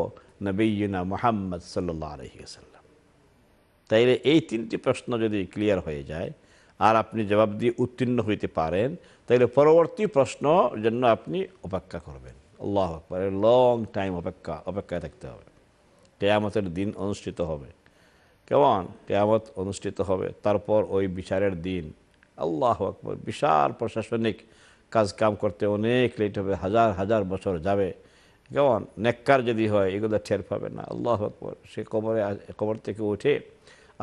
নবীনা মোহাম্মদ সাল্লাহ আলহিসাল্লাম তাইলে এই তিনটি প্রশ্ন যদি ক্লিয়ার হয়ে যায় আর আপনি জবাব দিয়ে উত্তীর্ণ হইতে পারেন তাইলে পরবর্তী প্রশ্ন জন্য আপনি অপেক্ষা করবেন আল্লাহ আকবর লং টাইম অপেক্ষা অপেক্ষায় থাকতে হবে কেয়ামতের দিন অনুষ্ঠিত হবে কেমন কেয়ামত অনুষ্ঠিত হবে তারপর ওই বিচারের দিন আল্লাহ আকবর বিশাল প্রশাসনিক কাজ কাম করতে অনেক লেট হবে হাজার হাজার বছর যাবে কেমন নেককার যদি হয় এগুলো ঠের পাবে না আল্লাহ আকবর সে কবরে কবর থেকে উঠে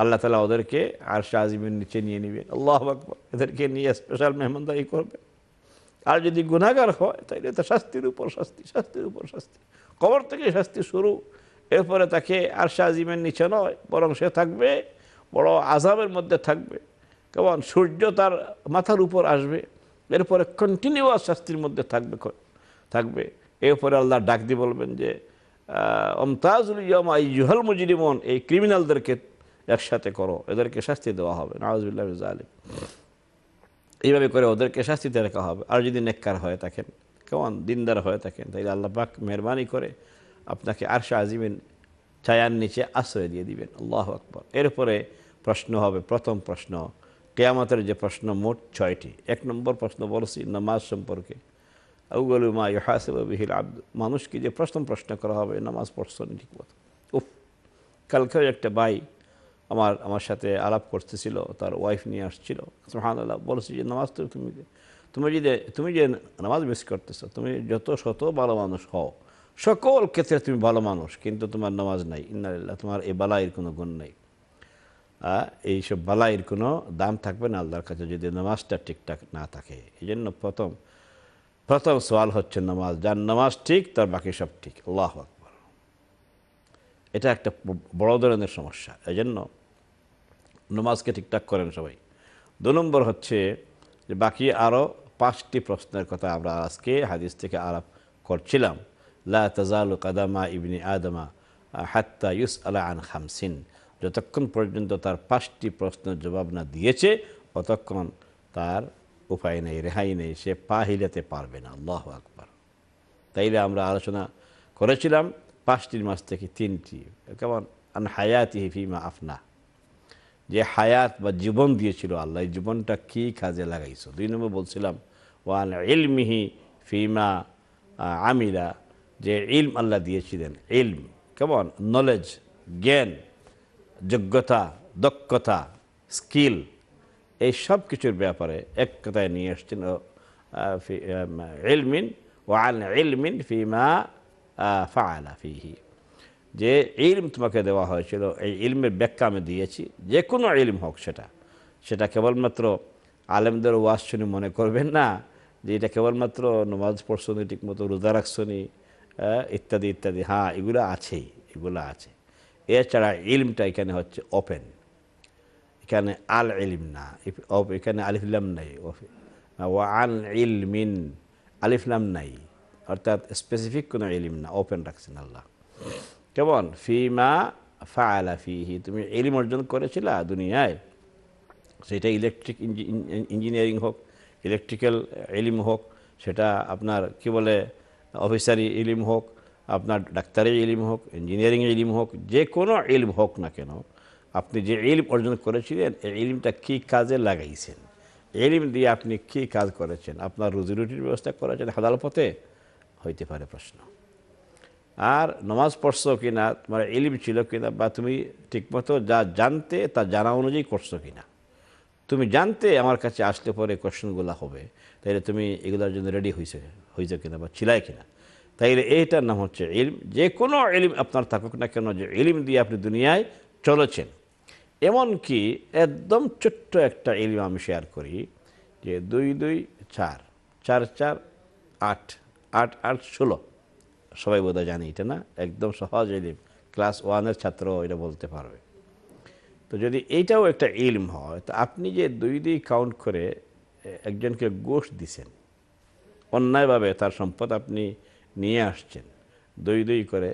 আল্লাহ তালা ওদেরকে আর শাহজিমের নিচে নিয়ে নেবে আল্লাহ আকবর এদেরকে নিয়ে স্পেশাল মেহমানদারি করবে আর যদি গুণাগার হয় তাহলে তো শাস্তির উপর শাস্তি শাস্তির উপর শাস্তি কবর থেকে শাস্তি শুরু এরপরে তাকে আর শাহজিমের নিচে নয় বরং সে থাকবে বড় আজামের মধ্যে থাকবে কারণ সূর্য তার মাথার উপর আসবে এরপরে কন্টিনিউয়াস শাস্তির মধ্যে থাকবে থাকবে এরপরে আল্লাহ ডাক দিয়ে বলবেন যে অমতাজুল ইয়মা ইহল মুজরিমন এই ক্রিমিনালদেরকে একসাথে করো এদেরকে শাস্তি দেওয়া হবে নওয়াজবিল্লাহ আলিম এইভাবে করে ওদেরকে শাস্তিতে রাখা হবে আর যদি নেককার হয়ে থাকেন কেমন দিনদার হয়ে থাকেন তাইলে আল্লাহ পাক মেহরবানি করে আপনাকে আরশা আজিমেন ছায়ার নিচে আশ্রয় দিয়ে দিবেন আল্লাহ আকবর এরপরে প্রশ্ন হবে প্রথম প্রশ্ন কেয়ামতের যে প্রশ্ন মোট ছয়টি এক নম্বর প্রশ্ন বলছি নামাজ সম্পর্কে মা ইহাসেব বিহিল মানুষকে যে প্রথম প্রশ্ন করা হবে নামাজ পড়ছেন ঠিক মতো উফ কালকেও একটা ভাই আমার আমার সাথে আলাপ করতেছিল তার ওয়াইফ নিয়ে আসছিল সুহানাল্লাহ বলছি যে নামাজ তো তুমি তুমি যদি তুমি যে নামাজ মিস করতেছ তুমি যত শত ভালো মানুষ হও সকল ক্ষেত্রে তুমি ভালো মানুষ কিন্তু তোমার নামাজ নাই ইন্নাল্লাহ তোমার এ বালাইয়ের কোনো গুণ নাই এই সব বালাইয়ের কোনো দাম থাকবে না আল্লাহর কাছে যদি নামাজটা ঠিকঠাক না থাকে এই জন্য প্রথম প্রথম সওয়াল হচ্ছে নামাজ যার নামাজ ঠিক তার বাকি সব ঠিক আল্লাহ আকবর এটা একটা বড় ধরনের সমস্যা এই জন্য নামাজকে ঠিকঠাক করেন সবাই দু নম্বর হচ্ছে যে বাকি আরও পাঁচটি প্রশ্নের কথা আমরা আজকে হাদিস থেকে আলাপ করছিলাম লা তাজালু কাদামা ইবনি আদমা হাত্তা ইউস আলা আন খামসিন যতক্ষণ পর্যন্ত তার পাঁচটি প্রশ্নের জবাব না দিয়েছে অতক্ষণ তার উপায় নেই রেহাই নেই সে পা হিলাতে পারবে না আল্লাহ আকবর তাইলে আমরা আলোচনা করেছিলাম পাঁচটির মাস থেকে তিনটি কেমন আন হায়াতি হিফিমা আফনা যে হায়াত বা জীবন দিয়েছিল আল্লাহ এই জীবনটা কী কাজে লাগাইছো দুই নম্বর বলছিলাম ওয়ান এলমিহি ফিমা আমিরা যে ইলম আল্লাহ দিয়েছিলেন ইলম কেমন নলেজ জ্ঞান যোগ্যতা দক্ষতা স্কিল এই সব কিছুর ব্যাপারে এক কথায় নিয়ে এসছেন এলমিন ও আল এলমিন ফিমা ফালা ফিহি যে ইলম তোমাকে দেওয়া হয়েছিল এই ইলমের ব্যাখ্যা আমি দিয়েছি যে কোনো ইলম হোক সেটা সেটা কেবলমাত্র আলেমদের ওয়াজ মনে করবেন না যে এটা কেবলমাত্র নমাজ পড়শনি ঠিকমতো রোজা রাখছো ইত্যাদি ইত্যাদি হ্যাঁ এগুলো আছেই এগুলো আছে এছাড়া ইলিমটা এখানে হচ্ছে ওপেন এখানে আল এলিম না এখানে আলিফুল্লাম নাই ও আল ইলমিন আলিফলাম নাই অর্থাৎ স্পেসিফিক কোনো ইলিম না ওপেন রাখছেন আল্লাহ কেমন ফিমা ফালা ফিহি তুমি এলিম অর্জন করেছিলা দুনিয়ায় সেটা ইলেকট্রিক ইঞ্জিনিয়ারিং হোক ইলেকট্রিক্যাল এলিম হোক সেটা আপনার কি বলে অফিসারি ইলিম হোক আপনার ডাক্তারি ইলিম হোক ইঞ্জিনিয়ারিং ইলিম হোক যে কোনো ইলম হোক না কেন আপনি যে ইলম অর্জন করেছিলেন এই ইলিমটা কী কাজে লাগাইছেন এলিম দিয়ে আপনি কি কাজ করেছেন আপনার রুজি রুটির ব্যবস্থা করেছেন হাদাল পথে হইতে পারে প্রশ্ন আর নমাজ পড়ছো কি না তোমার এলিম ছিল কি না বা তুমি ঠিকমতো যা জানতে তা জানা অনুযায়ী করছো কি না তুমি জানতে আমার কাছে আসলে পরে কোশ্চেনগুলো হবে তাহলে তুমি এগুলোর জন্য রেডি হয়েছে হয়েছে কিনা বা ছিলায় কিনা তাইলে এইটার নাম হচ্ছে ইলম যে কোনো ইলিম আপনার থাকুক না কেন যে ইলিম দিয়ে আপনি দুনিয়ায় চলেছেন এমনকি একদম ছোট্ট একটা ইলিম আমি শেয়ার করি যে দুই দুই চার চার চার আট আট আট ষোলো সবাই বোধহয় জানি এটা না একদম সহজ ইলিম ক্লাস ওয়ানের ছাত্র এটা বলতে পারবে তো যদি এইটাও একটা ইলম হয় তো আপনি যে দুই দুই কাউন্ট করে একজনকে গোষ্ঠ দিছেন অন্যায়ভাবে তার সম্পদ আপনি নিয়ে আসছেন দুই দুই করে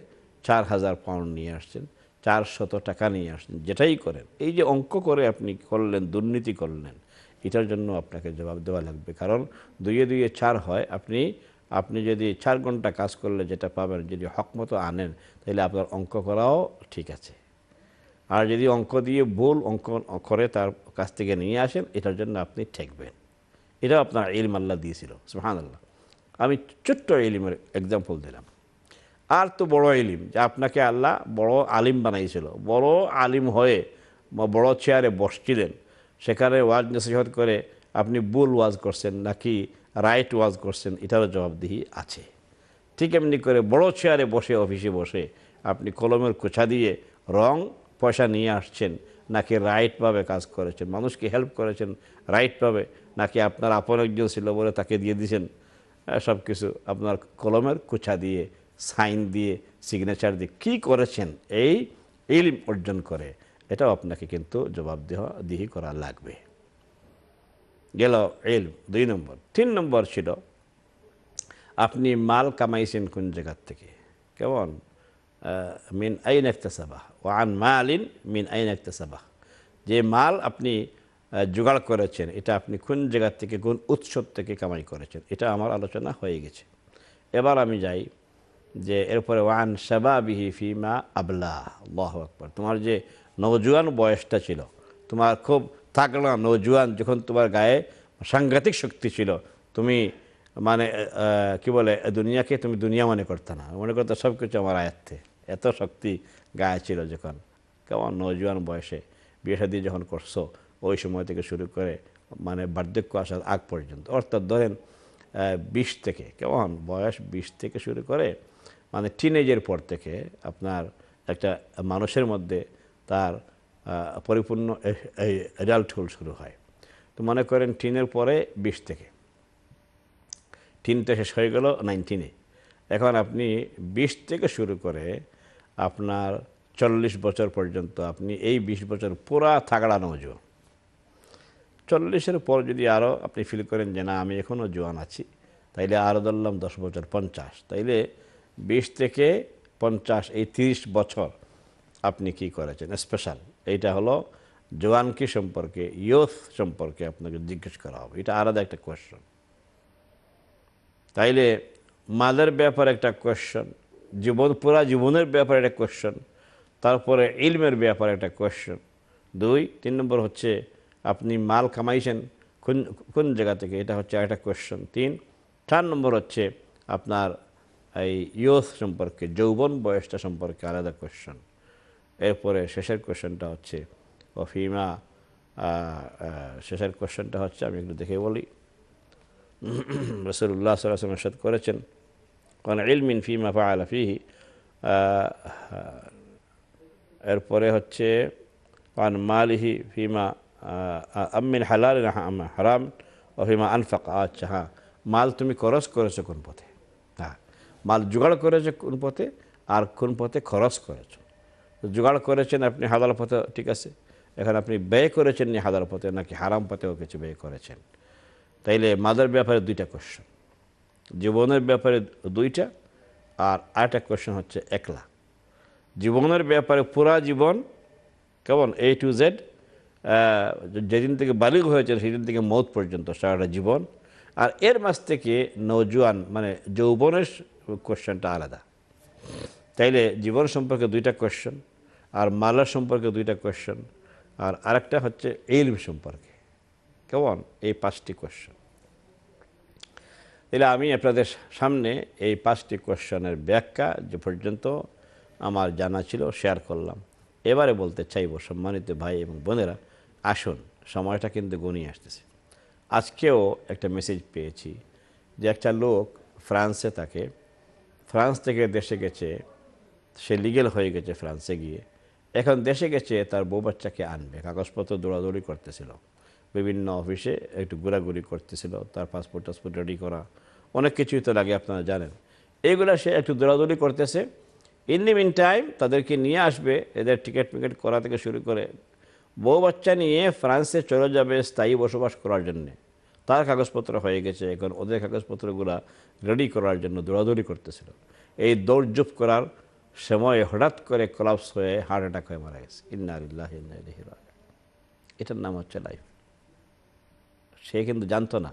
চার হাজার পাউন্ড নিয়ে আসছেন চার শত টাকা নিয়ে আসছেন যেটাই করেন এই যে অঙ্ক করে আপনি করলেন দুর্নীতি করলেন এটার জন্য আপনাকে জবাব দেওয়া লাগবে কারণ দুইয়ে দুইয়ে চার হয় আপনি আপনি যদি চার ঘন্টা কাজ করলে যেটা পাবেন যদি হকমতো আনেন তাহলে আপনার অঙ্ক করাও ঠিক আছে আর যদি অঙ্ক দিয়ে ভুল অঙ্ক করে তার কাছ থেকে নিয়ে আসেন এটার জন্য আপনি ঠেকবেন এটাও আপনার এল মাল্লা দিয়েছিল সুহান আল্লাহ আমি ছোট্ট এলিমের এক্সাম্পল দিলাম আর তো বড় এলিম যে আপনাকে আল্লাহ বড় আলিম বানাইছিল বড় আলিম হয়ে বড় চেয়ারে বসছিলেন সেখানে ওয়াজ নসিহত করে আপনি বুল ওয়াজ করছেন নাকি রাইট ওয়াজ করছেন এটারও জবাবদিহি আছে ঠিক এমনি করে বড় চেয়ারে বসে অফিসে বসে আপনি কলমের কোছা দিয়ে রং পয়সা নিয়ে আসছেন নাকি রাইটভাবে কাজ করেছেন মানুষকে হেল্প করেছেন রাইটভাবে নাকি আপনার আপন একজন ছিল বলে তাকে দিয়ে দিয়েছেন সব কিছু আপনার কলমের কুচা দিয়ে সাইন দিয়ে সিগনেচার দিয়ে কি করেছেন এই ইলিম অর্জন করে এটাও আপনাকে কিন্তু জবাবদিহি করা লাগবে গেল এল দুই নম্বর তিন নম্বর ছিল আপনি মাল কামাইছেন কোন জায়গার থেকে কেমন মিন আইন একটা সাবাহ ওয়ান মালিন মিন আইন একটা সাবাহ যে মাল আপনি জোগাড় করেছেন এটা আপনি কোন জায়গা থেকে কোন উৎস থেকে কামাই করেছেন এটা আমার আলোচনা হয়ে গেছে এবার আমি যাই যে এরপরে ওয়ান ফি মা আবলা আল্লাহ আকবর তোমার যে নবজুয়ান বয়সটা ছিল তোমার খুব থাকলা নবজুয়ান যখন তোমার গায়ে সাংঘাতিক শক্তি ছিল তুমি মানে কি বলে দুনিয়াকে তুমি দুনিয়া মনে করতে না মনে করতো সব কিছু আমার আয়ত্তে এত শক্তি গায়ে ছিল যখন কেমন নবজুয়ান বয়সে বিয়ে সাদী যখন করছো ওই সময় থেকে শুরু করে মানে বার্ধক্য আসার আগ পর্যন্ত অর্থাৎ ধরেন বিশ থেকে কেমন বয়স বিশ থেকে শুরু করে মানে টিনেজের পর থেকে আপনার একটা মানুষের মধ্যে তার পরিপূর্ণ অ্যাডাল্টহুড শুরু হয় তো মনে করেন টিনের পরে বিশ থেকে টিনটা শেষ হয়ে গেল নাইনটিনে এখন আপনি বিশ থেকে শুরু করে আপনার চল্লিশ বছর পর্যন্ত আপনি এই বিশ বছর পুরা থাকড়া নজর চল্লিশের পর যদি আরও আপনি ফিল করেন যে না আমি এখনও জোয়ান আছি তাইলে আরও ধরলাম দশ বছর পঞ্চাশ তাইলে বিশ থেকে পঞ্চাশ এই তিরিশ বছর আপনি কি করেছেন স্পেশাল এইটা হলো কি সম্পর্কে ইয়ুথ সম্পর্কে আপনাকে জিজ্ঞেস করা হবে এটা আলাদা একটা কোয়েশ্চন তাইলে মাদের ব্যাপার একটা কোয়েশ্চন জীবন পুরা জীবনের ব্যাপার একটা কোয়েশ্চন তারপরে ইলমের ব্যাপার একটা কোয়েশ্চন দুই তিন নম্বর হচ্ছে আপনি মাল কামাইছেন কোন কোন জায়গা থেকে এটা হচ্ছে একটা কোয়েশ্চন তিন চার নম্বর হচ্ছে আপনার এই ইয়স সম্পর্কে যৌবন বয়সটা সম্পর্কে আলাদা কোয়েশ্চন এরপরে শেষের কোয়েশ্চনটা হচ্ছে অফিমা শেষের কোয়েশ্চনটা হচ্ছে আমি একটু দেখে বলি রসুল্লাহ সাল্লাহ সাদ করেছেন কারণ ইলমিন ফিমা ফা ফিহি এরপরে হচ্ছে কান মালিহি ফিমা আমিন হালাল হারাম অফিমা আনফাক আচ্ছা হ্যাঁ মাল তুমি খরচ করেছো কোন পথে হ্যাঁ মাল জোগাড় করেছো কোন পথে আর কোন পথে খরচ করেছো জোগাড় করেছেন আপনি হাদাল পথে ঠিক আছে এখন আপনি ব্যয় করেছেন নি হাদাল পথে নাকি হারাম পথেও কিছু ব্যয় করেছেন তাইলে মাদার ব্যাপারে দুইটা কোশ্চেন জীবনের ব্যাপারে দুইটা আর আরেকটা কোশ্চেন হচ্ছে একলা জীবনের ব্যাপারে পুরা জীবন কেমন এ টু জেড যেদিন থেকে বালিগ হয়েছেন সেদিন থেকে মৌত পর্যন্ত সারাটা জীবন আর এর মাস থেকে নৌজুয়ান মানে যৌবনের কোয়েশ্চেনটা আলাদা তাইলে জীবন সম্পর্কে দুইটা কোশ্চেন আর মালা সম্পর্কে দুইটা কোশ্চেন আর আরেকটা হচ্ছে এলম সম্পর্কে কেমন এই পাঁচটি কোয়েশ্চেন তাহলে আমি আপনাদের সামনে এই পাঁচটি কোয়েশ্চনের ব্যাখ্যা যে পর্যন্ত আমার জানা ছিল শেয়ার করলাম এবারে বলতে চাইব সম্মানিত ভাই এবং বোনেরা আসুন সময়টা কিন্তু গুনিয়ে আসতেছে আজকেও একটা মেসেজ পেয়েছি যে একটা লোক ফ্রান্সে থাকে ফ্রান্স থেকে দেশে গেছে সে লিগেল হয়ে গেছে ফ্রান্সে গিয়ে এখন দেশে গেছে তার বউ বাচ্চাকে আনবে কাগজপত্র দৌড়াদৌড়ি করতেছিল বিভিন্ন অফিসে একটু ঘোরাঘুরি করতেছিল তার পাসপোর্ট টাসপোর্ট রেডি করা অনেক কিছুই তো লাগে আপনারা জানেন এইগুলো সে একটু দৌড়াদৌড়ি করতেছে ইন দি মিন টাইম তাদেরকে নিয়ে আসবে এদের টিকিট ফিকেট করা থেকে শুরু করে বউ বাচ্চা নিয়ে ফ্রান্সে চলে যাবে স্থায়ী বসবাস করার জন্যে তার কাগজপত্র হয়ে গেছে এখন ওদের কাগজপত্রগুলো রেডি করার জন্য দৌড়াদৌড়ি করতেছিল এই জুপ করার সময় হঠাৎ করে কলাপস হয়ে হার্ট অ্যাটাক হয়ে মারা গেছে ইন্নারিল্লাহ ইন্নারিহিরা এটার নাম হচ্ছে লাইফ সে কিন্তু জানতো না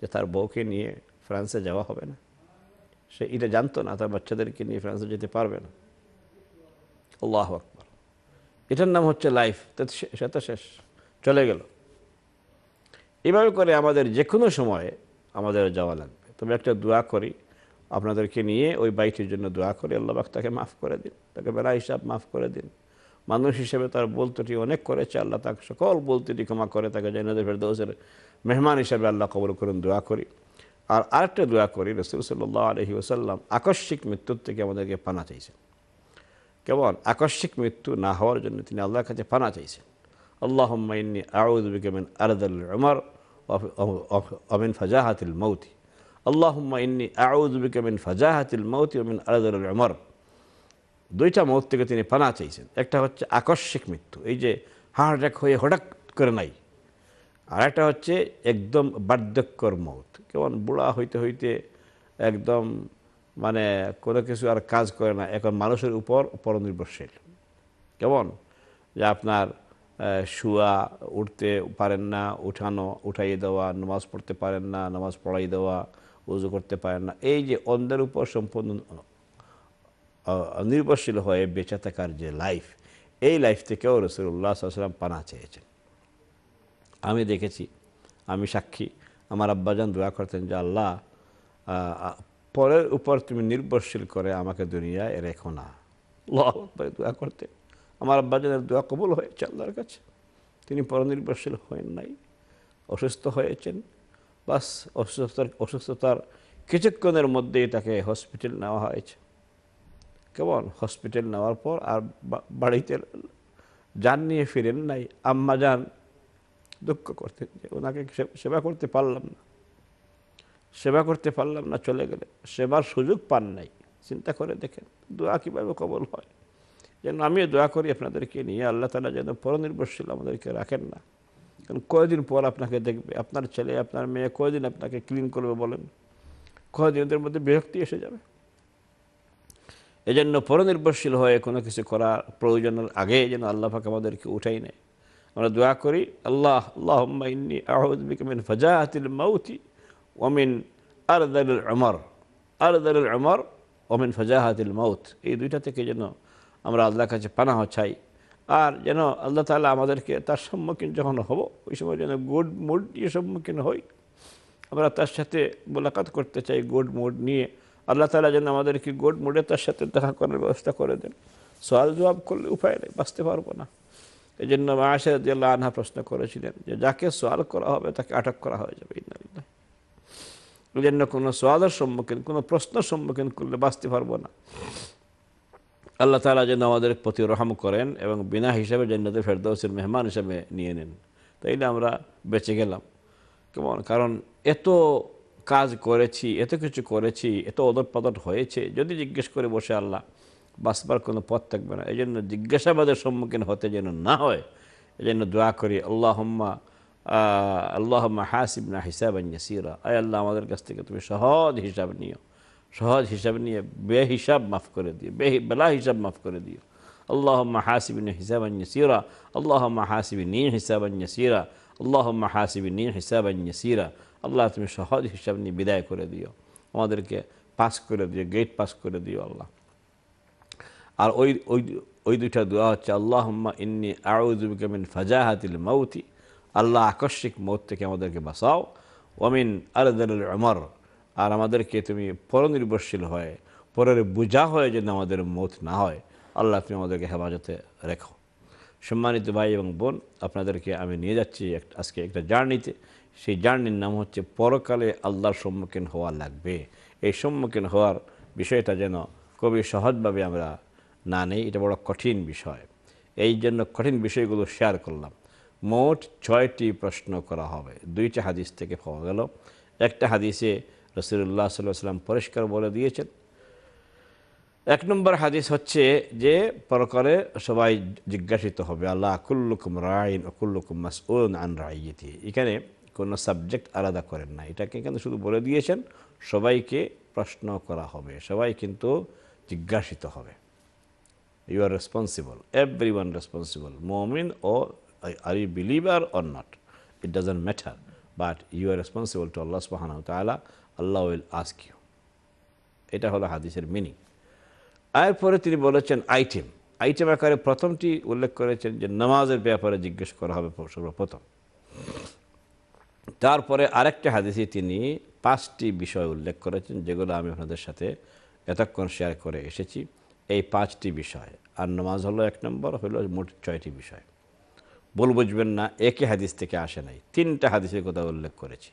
যে তার বউকে নিয়ে ফ্রান্সে যাওয়া হবে না সে এটা জানতো না তার বাচ্চাদেরকে নিয়ে ফ্রান্সে যেতে পারবে না আল্লাহ আকবর এটার নাম হচ্ছে লাইফ সে তো শেষ চলে গেল এভাবে করে আমাদের যে কোনো সময়ে আমাদের যাওয়া লাগবে তবে একটা দোয়া করি আপনাদেরকে নিয়ে ওই বাইকটির জন্য দোয়া করি আল্লাহ বাক তাকে মাফ করে দিন তাকে বেলা হিসাব মাফ করে দিন মানুষ হিসেবে তার বলতুটি অনেক করেছে আল্লাহ তাকে সকল বলতুটি ক্ষমা করে তাকে জাইনাদের ফেরদৌসের মেহমান হিসাবে আল্লাহ কবর করুন দোয়া করি আর আরেকটা দোয়া করি রসুল সাল্লাহ আলহি ওসাল্লাম আকস্মিক মৃত্যুর থেকে আমাদেরকে পানা চাইছেন কেমন আকস্মিক মৃত্যু না হওয়ার জন্য তিনি আল্লাহর কাছে পানা চাইছেন আল্লাহ মাইনি আউদিন আরদুল অমিন ফজাহাতিল মৌতি আল্লাহ মাইনি আউদিন ফজাহাতিল মৌতি অমিন আরদুল দুইটা মৌত থেকে তিনি পানা চাইছেন একটা হচ্ছে আকস্মিক মৃত্যু এই যে হাঁ অ্যাটাক হয়ে হঠাৎ করে নাই আর একটা হচ্ছে একদম বার্ধক্যর মৌত কেমন বুড়া হইতে হইতে একদম মানে কোনো কিছু আর কাজ করে না এখন মানুষের উপর পরনির্ভরশীল কেমন যে আপনার শুয়া উঠতে পারেন না উঠানো উঠাইয়ে দেওয়া নামাজ পড়তে পারেন না নামাজ পড়াই দেওয়া উজু করতে পারেন না এই যে অন্ধের উপর সম্পূর্ণ নির্ভরশীল হয়ে বেঁচে থাকার যে লাইফ এই লাইফ থেকেও রসুল্লাহ সাল্লাম পানা চেয়েছেন আমি দেখেছি আমি সাক্ষী আমার আব্বাজান দোয়া করতেন যে আল্লাহ পরের উপর তুমি নির্ভরশীল করে আমাকে দুনিয়ায় রেখো না লহবাই দোয়া করতে আমার আব্বাজনের দোয়া কবুল হয়েছে আল্লাহর কাছে তিনি পরনির্ভরশীল হয়েন নাই অসুস্থ হয়েছেন বাস অসুস্থতার অসুস্থতার কিছুক্ষণের মধ্যেই তাকে হসপিটাল নেওয়া হয়েছে কেমন হসপিটাল নেওয়ার পর আর বাড়িতে যান নিয়ে ফিরেন নাই আম্মা যান দুঃখ করতেন যে ওনাকে সেবা করতে পারলাম না সেবা করতে পারলাম না চলে গেলে সেবার সুযোগ পান নাই চিন্তা করে দেখেন দোয়া কীভাবে কবল হয় যেন আমিও দোয়া করি আপনাদেরকে নিয়ে আল্লাহ তালা যেন পরনির্ভরশীল আমাদেরকে রাখেন না কারণ কয়দিন পর আপনাকে দেখবে আপনার ছেলে আপনার মেয়ে কয়দিন আপনাকে ক্লিন করবে বলেন কয়দিন ওদের মধ্যে বিরক্তি এসে যাবে এজন্য পরনির্ভরশীল হয়ে কোনো কিছু করার প্রয়োজনের আগে যেন আল্লাহ পাক আমাদেরকে উঠাই নেয় আমরা দোয়া করি আল্লাহ আল্লাহ ইন্নি আহমিন ফজাহাতিল মাউতি ওমিন আরদাল অমর আরদাল অমর ওমিন ফজাহাতিল মৌত এই দুইটা থেকে যেন আমরা আল্লাহর কাছে পানাহ চাই আর যেন আল্লাহ তালা আমাদেরকে তার সম্মুখীন যখন হব ওই সময় যেন গুড মুড দিয়ে সম্মুখীন হই আমরা তার সাথে মুলাকাত করতে চাই গুড মুড নিয়ে আল্লাহ তালা যেন আমাদেরকে গুড মুডে তার সাথে দেখা করার ব্যবস্থা করে দেন সোয়াল জবাব করলে উপায় নেই বাঁচতে পারবো না এই জন্য মায়াসে আনহা প্রশ্ন করেছিলেন যে যাকে সোয়াল করা হবে তাকে আটক করা হয়ে যাবে ইন্দাল্লাহ জন্য কোনো সোয়াদের সম্মুখীন কোনো প্রশ্নের সম্মুখীন করলে বাঁচতে পারবো না আল্লাহ তালা যেন আমাদের প্রতি রহম করেন এবং বিনা হিসাবে জান্নাতে ফেরদৌসের মেহমান হিসাবে নিয়ে নেন তাইলে আমরা বেঁচে গেলাম কেমন কারণ এত কাজ করেছি এত কিছু করেছি এত অদরপদট হয়েছে যদি জিজ্ঞেস করে বসে আল্লাহ বাঁচবার কোনো পথ থাকবে না এই জন্য জিজ্ঞাসাবাদের সম্মুখীন হতে যেন না হয় এই জন্য দোয়া করি আল্লাহম্মা اللهم حاسبنا حسابا يسيرا আয় আল্লাহ আমাদের কাছ থেকে তুমি সহজ হিসাব নিও সহজ হিসাব নিয়ে বেহিসাব মাফ করে দিও বেলা হিসাব মাফ করে দিও اللهم حاسبني حسابا يسيرا اللهم حاسبني حسابا يسيرا اللهم حاسبني حسابا يسيرا আল্লাহ তুমি সহজ হিসাব নিয়ে বিদায় করে দিও আমাদেরকে পাস করে দিও গেট পাস করে দিও আল্লাহ আর ওই ওই ওই দুইটা দোয়া হচ্ছে আল্লাহ ইন্নি আউজুবিকা মিন ফাজাহাতিল মাউতি আল্লাহ আকস্মিক মত থেকে আমাদেরকে বাঁচাও ওমিন আলদাল অমর আর আমাদেরকে তুমি পরনির্ভরশীল হয়ে পরের বোঝা হয়ে যেন আমাদের মত না হয় আল্লাহ তুমি আমাদেরকে হেফাজতে রেখো সম্মানিত ভাই এবং বোন আপনাদেরকে আমি নিয়ে যাচ্ছি আজকে একটা জার্নিতে সেই জার্নির নাম হচ্ছে পরকালে আল্লাহর সম্মুখীন হওয়া লাগবে এই সম্মুখীন হওয়ার বিষয়টা যেন কবি সহজভাবে আমরা না নেই এটা বড় কঠিন বিষয় এই জন্য কঠিন বিষয়গুলো শেয়ার করলাম মোট ছয়টি প্রশ্ন করা হবে দুইটা হাদিস থেকে পাওয়া গেল একটা হাদিসে রসিরুল্লাহ সাল্লাম পরিষ্কার বলে দিয়েছেন এক নম্বর হাদিস হচ্ছে যে পরকারে সবাই জিজ্ঞাসিত হবে আল্লাহ আকুল্লুকুম রাইন অকুল্লুকুম মাসউন আন রাইয়েতি এখানে কোনো সাবজেক্ট আলাদা করেন না এটাকে কিন্তু শুধু বলে দিয়েছেন সবাইকে প্রশ্ন করা হবে সবাই কিন্তু জিজ্ঞাসিত হবে you are responsible every one responsible মমিন ও are you believer or not? It does not matter but you are responsible to Allah subhanahu wa ta'ala, Allah will ask you. এটা হলো হাদিসের মিনিং এরপরে তিনি বলেছেন আইটেম আইটেম আকারে প্রথমটি উল্লেখ করেছেন যে নামাজের ব্যাপারে জিজ্ঞেস করা হবে সর্বপ্রথম তারপরে আরেকটা হাদিসে তিনি পাঁচটি বিষয় উল্লেখ করেছেন যেগুলো আমি আপনাদের সাথে এতক্ষণ শেয়ার করে এসেছি এই পাঁচটি বিষয় আর নামাজ হলো এক নম্বর হলো মোট ছয়টি বিষয় ভুল বুঝবেন না একে হাদিস থেকে আসে নাই তিনটা হাদিসের কথা উল্লেখ করেছি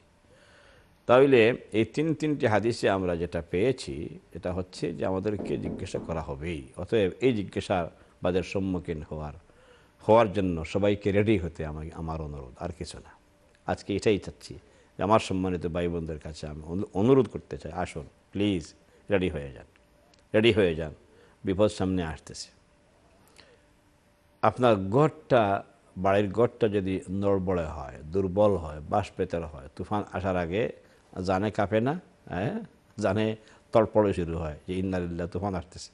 তাহলে এই তিন তিনটি হাদিসে আমরা যেটা পেয়েছি এটা হচ্ছে যে আমাদেরকে জিজ্ঞাসা করা হবেই অতএব এই জিজ্ঞাসাবাদের সম্মুখীন হওয়ার হওয়ার জন্য সবাইকে রেডি হতে আমার আমার অনুরোধ আর কিছু না আজকে এটাই চাচ্ছি যে আমার সম্মানিত ভাই বোনদের কাছে আমি অনুরোধ করতে চাই আসুন প্লিজ রেডি হয়ে যান রেডি হয়ে যান বিপদ সামনে আসতেছে আপনার গড়টা বাড়ির ঘরটা যদি নড়বড়ে হয় দুর্বল হয় বাস পেতার হয় তুফান আসার আগে জানে কাঁপে না হ্যাঁ জানে তরপড়ে শুরু হয় যে ইন্দারিল্লা তুফান আসতেছে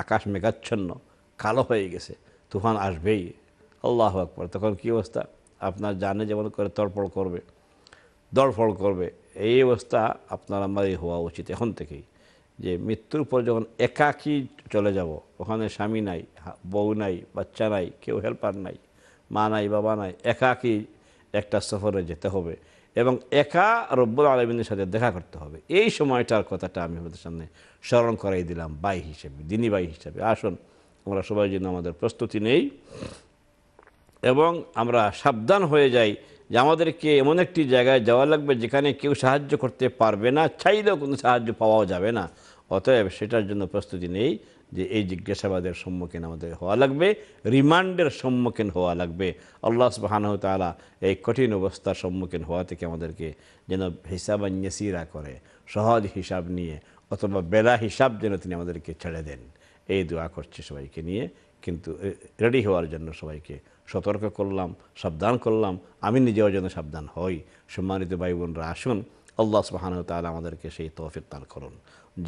আকাশ মেঘাচ্ছন্ন কালো হয়ে গেছে তুফান আসবেই আল্লাহ আকবর তখন কী অবস্থা আপনার জানে যেমন করে তরপড় করবে দরফল করবে এই অবস্থা আপনার আমারই হওয়া উচিত এখন থেকেই যে মৃত্যুর পর যখন একাকি চলে যাব ওখানে স্বামী নাই বউ নাই বাচ্চা নাই কেউ হেল্পার নাই মা নাই বাবা নাই একাকি একটা সফরে যেতে হবে এবং একা রব্বুল আলমিনের সাথে দেখা করতে হবে এই সময়টার কথাটা আমি আমাদের সামনে স্মরণ করাই দিলাম বাই হিসেবে দিনী বাই হিসেবে আসুন আমরা সবাই জন্য আমাদের প্রস্তুতি নেই এবং আমরা সাবধান হয়ে যাই যে আমাদেরকে এমন একটি জায়গায় যাওয়া লাগবে যেখানে কেউ সাহায্য করতে পারবে না চাইলেও কোনো সাহায্য পাওয়াও যাবে না অতএব সেটার জন্য প্রস্তুতি নেই যে এই জিজ্ঞাসাবাদের সম্মুখীন আমাদের হওয়া লাগবে রিমান্ডের সম্মুখীন হওয়া লাগবে আল্লাহ সুবাহানহ তালা এই কঠিন অবস্থার সম্মুখীন হওয়া থেকে আমাদেরকে যেন হিসাব নেসিরা করে সহজ হিসাব নিয়ে অথবা বেলা হিসাব যেন তিনি আমাদেরকে ছেড়ে দেন এই দোয়া করছে সবাইকে নিয়ে কিন্তু রেডি হওয়ার জন্য সবাইকে সতর্ক করলাম সাবধান করলাম আমি নিজেও যেন সাবধান হই সম্মানিত ভাই বোনরা আসুন আল্লাহ সুবাহানহ তালা আমাদেরকে সেই তৌফিক দান করুন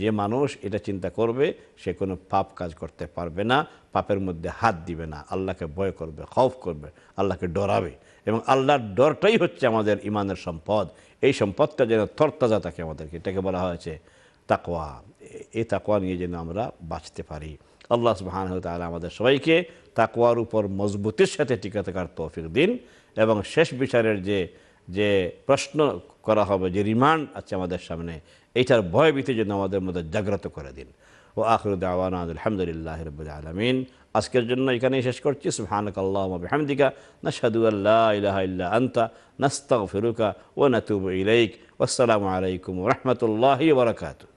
যে মানুষ এটা চিন্তা করবে সে কোনো পাপ কাজ করতে পারবে না পাপের মধ্যে হাত দিবে না আল্লাহকে ভয় করবে খফ করবে আল্লাহকে ডরাবে এবং আল্লাহর ডরটাই হচ্ছে আমাদের ইমানের সম্পদ এই সম্পদটা যেন তরতাজা থাকে আমাদেরকে এটাকে বলা হয়েছে তাকোয়া এই তাকোয়া নিয়ে যেন আমরা বাঁচতে পারি আল্লাহ হয়ে তাহলে আমাদের সবাইকে তাকোয়ার উপর মজবুতির সাথে টিকে থাকার তৌফিক দিন এবং শেষ বিচারের যে যে প্রশ্ন করা হবে যে রিমান্ড আছে আমাদের সামনে এইটার ভয়ভীতি যেন আমাদের মধ্যে জাগ্রত করে দিন ও আখর দাওয়ানা আলহামদুলিল্লাহ রবিল আলমিন আজকের জন্য এখানেই শেষ করছি সুহানক আল্লাহ হামদিকা নশাদু আল্লাহ ইলাহ ইল্লা আন্তা নাস্তাগ ফিরুকা ও নতুব ইলাইক আসসালামু আলাইকুম রহমতুল্লাহ বারকাতু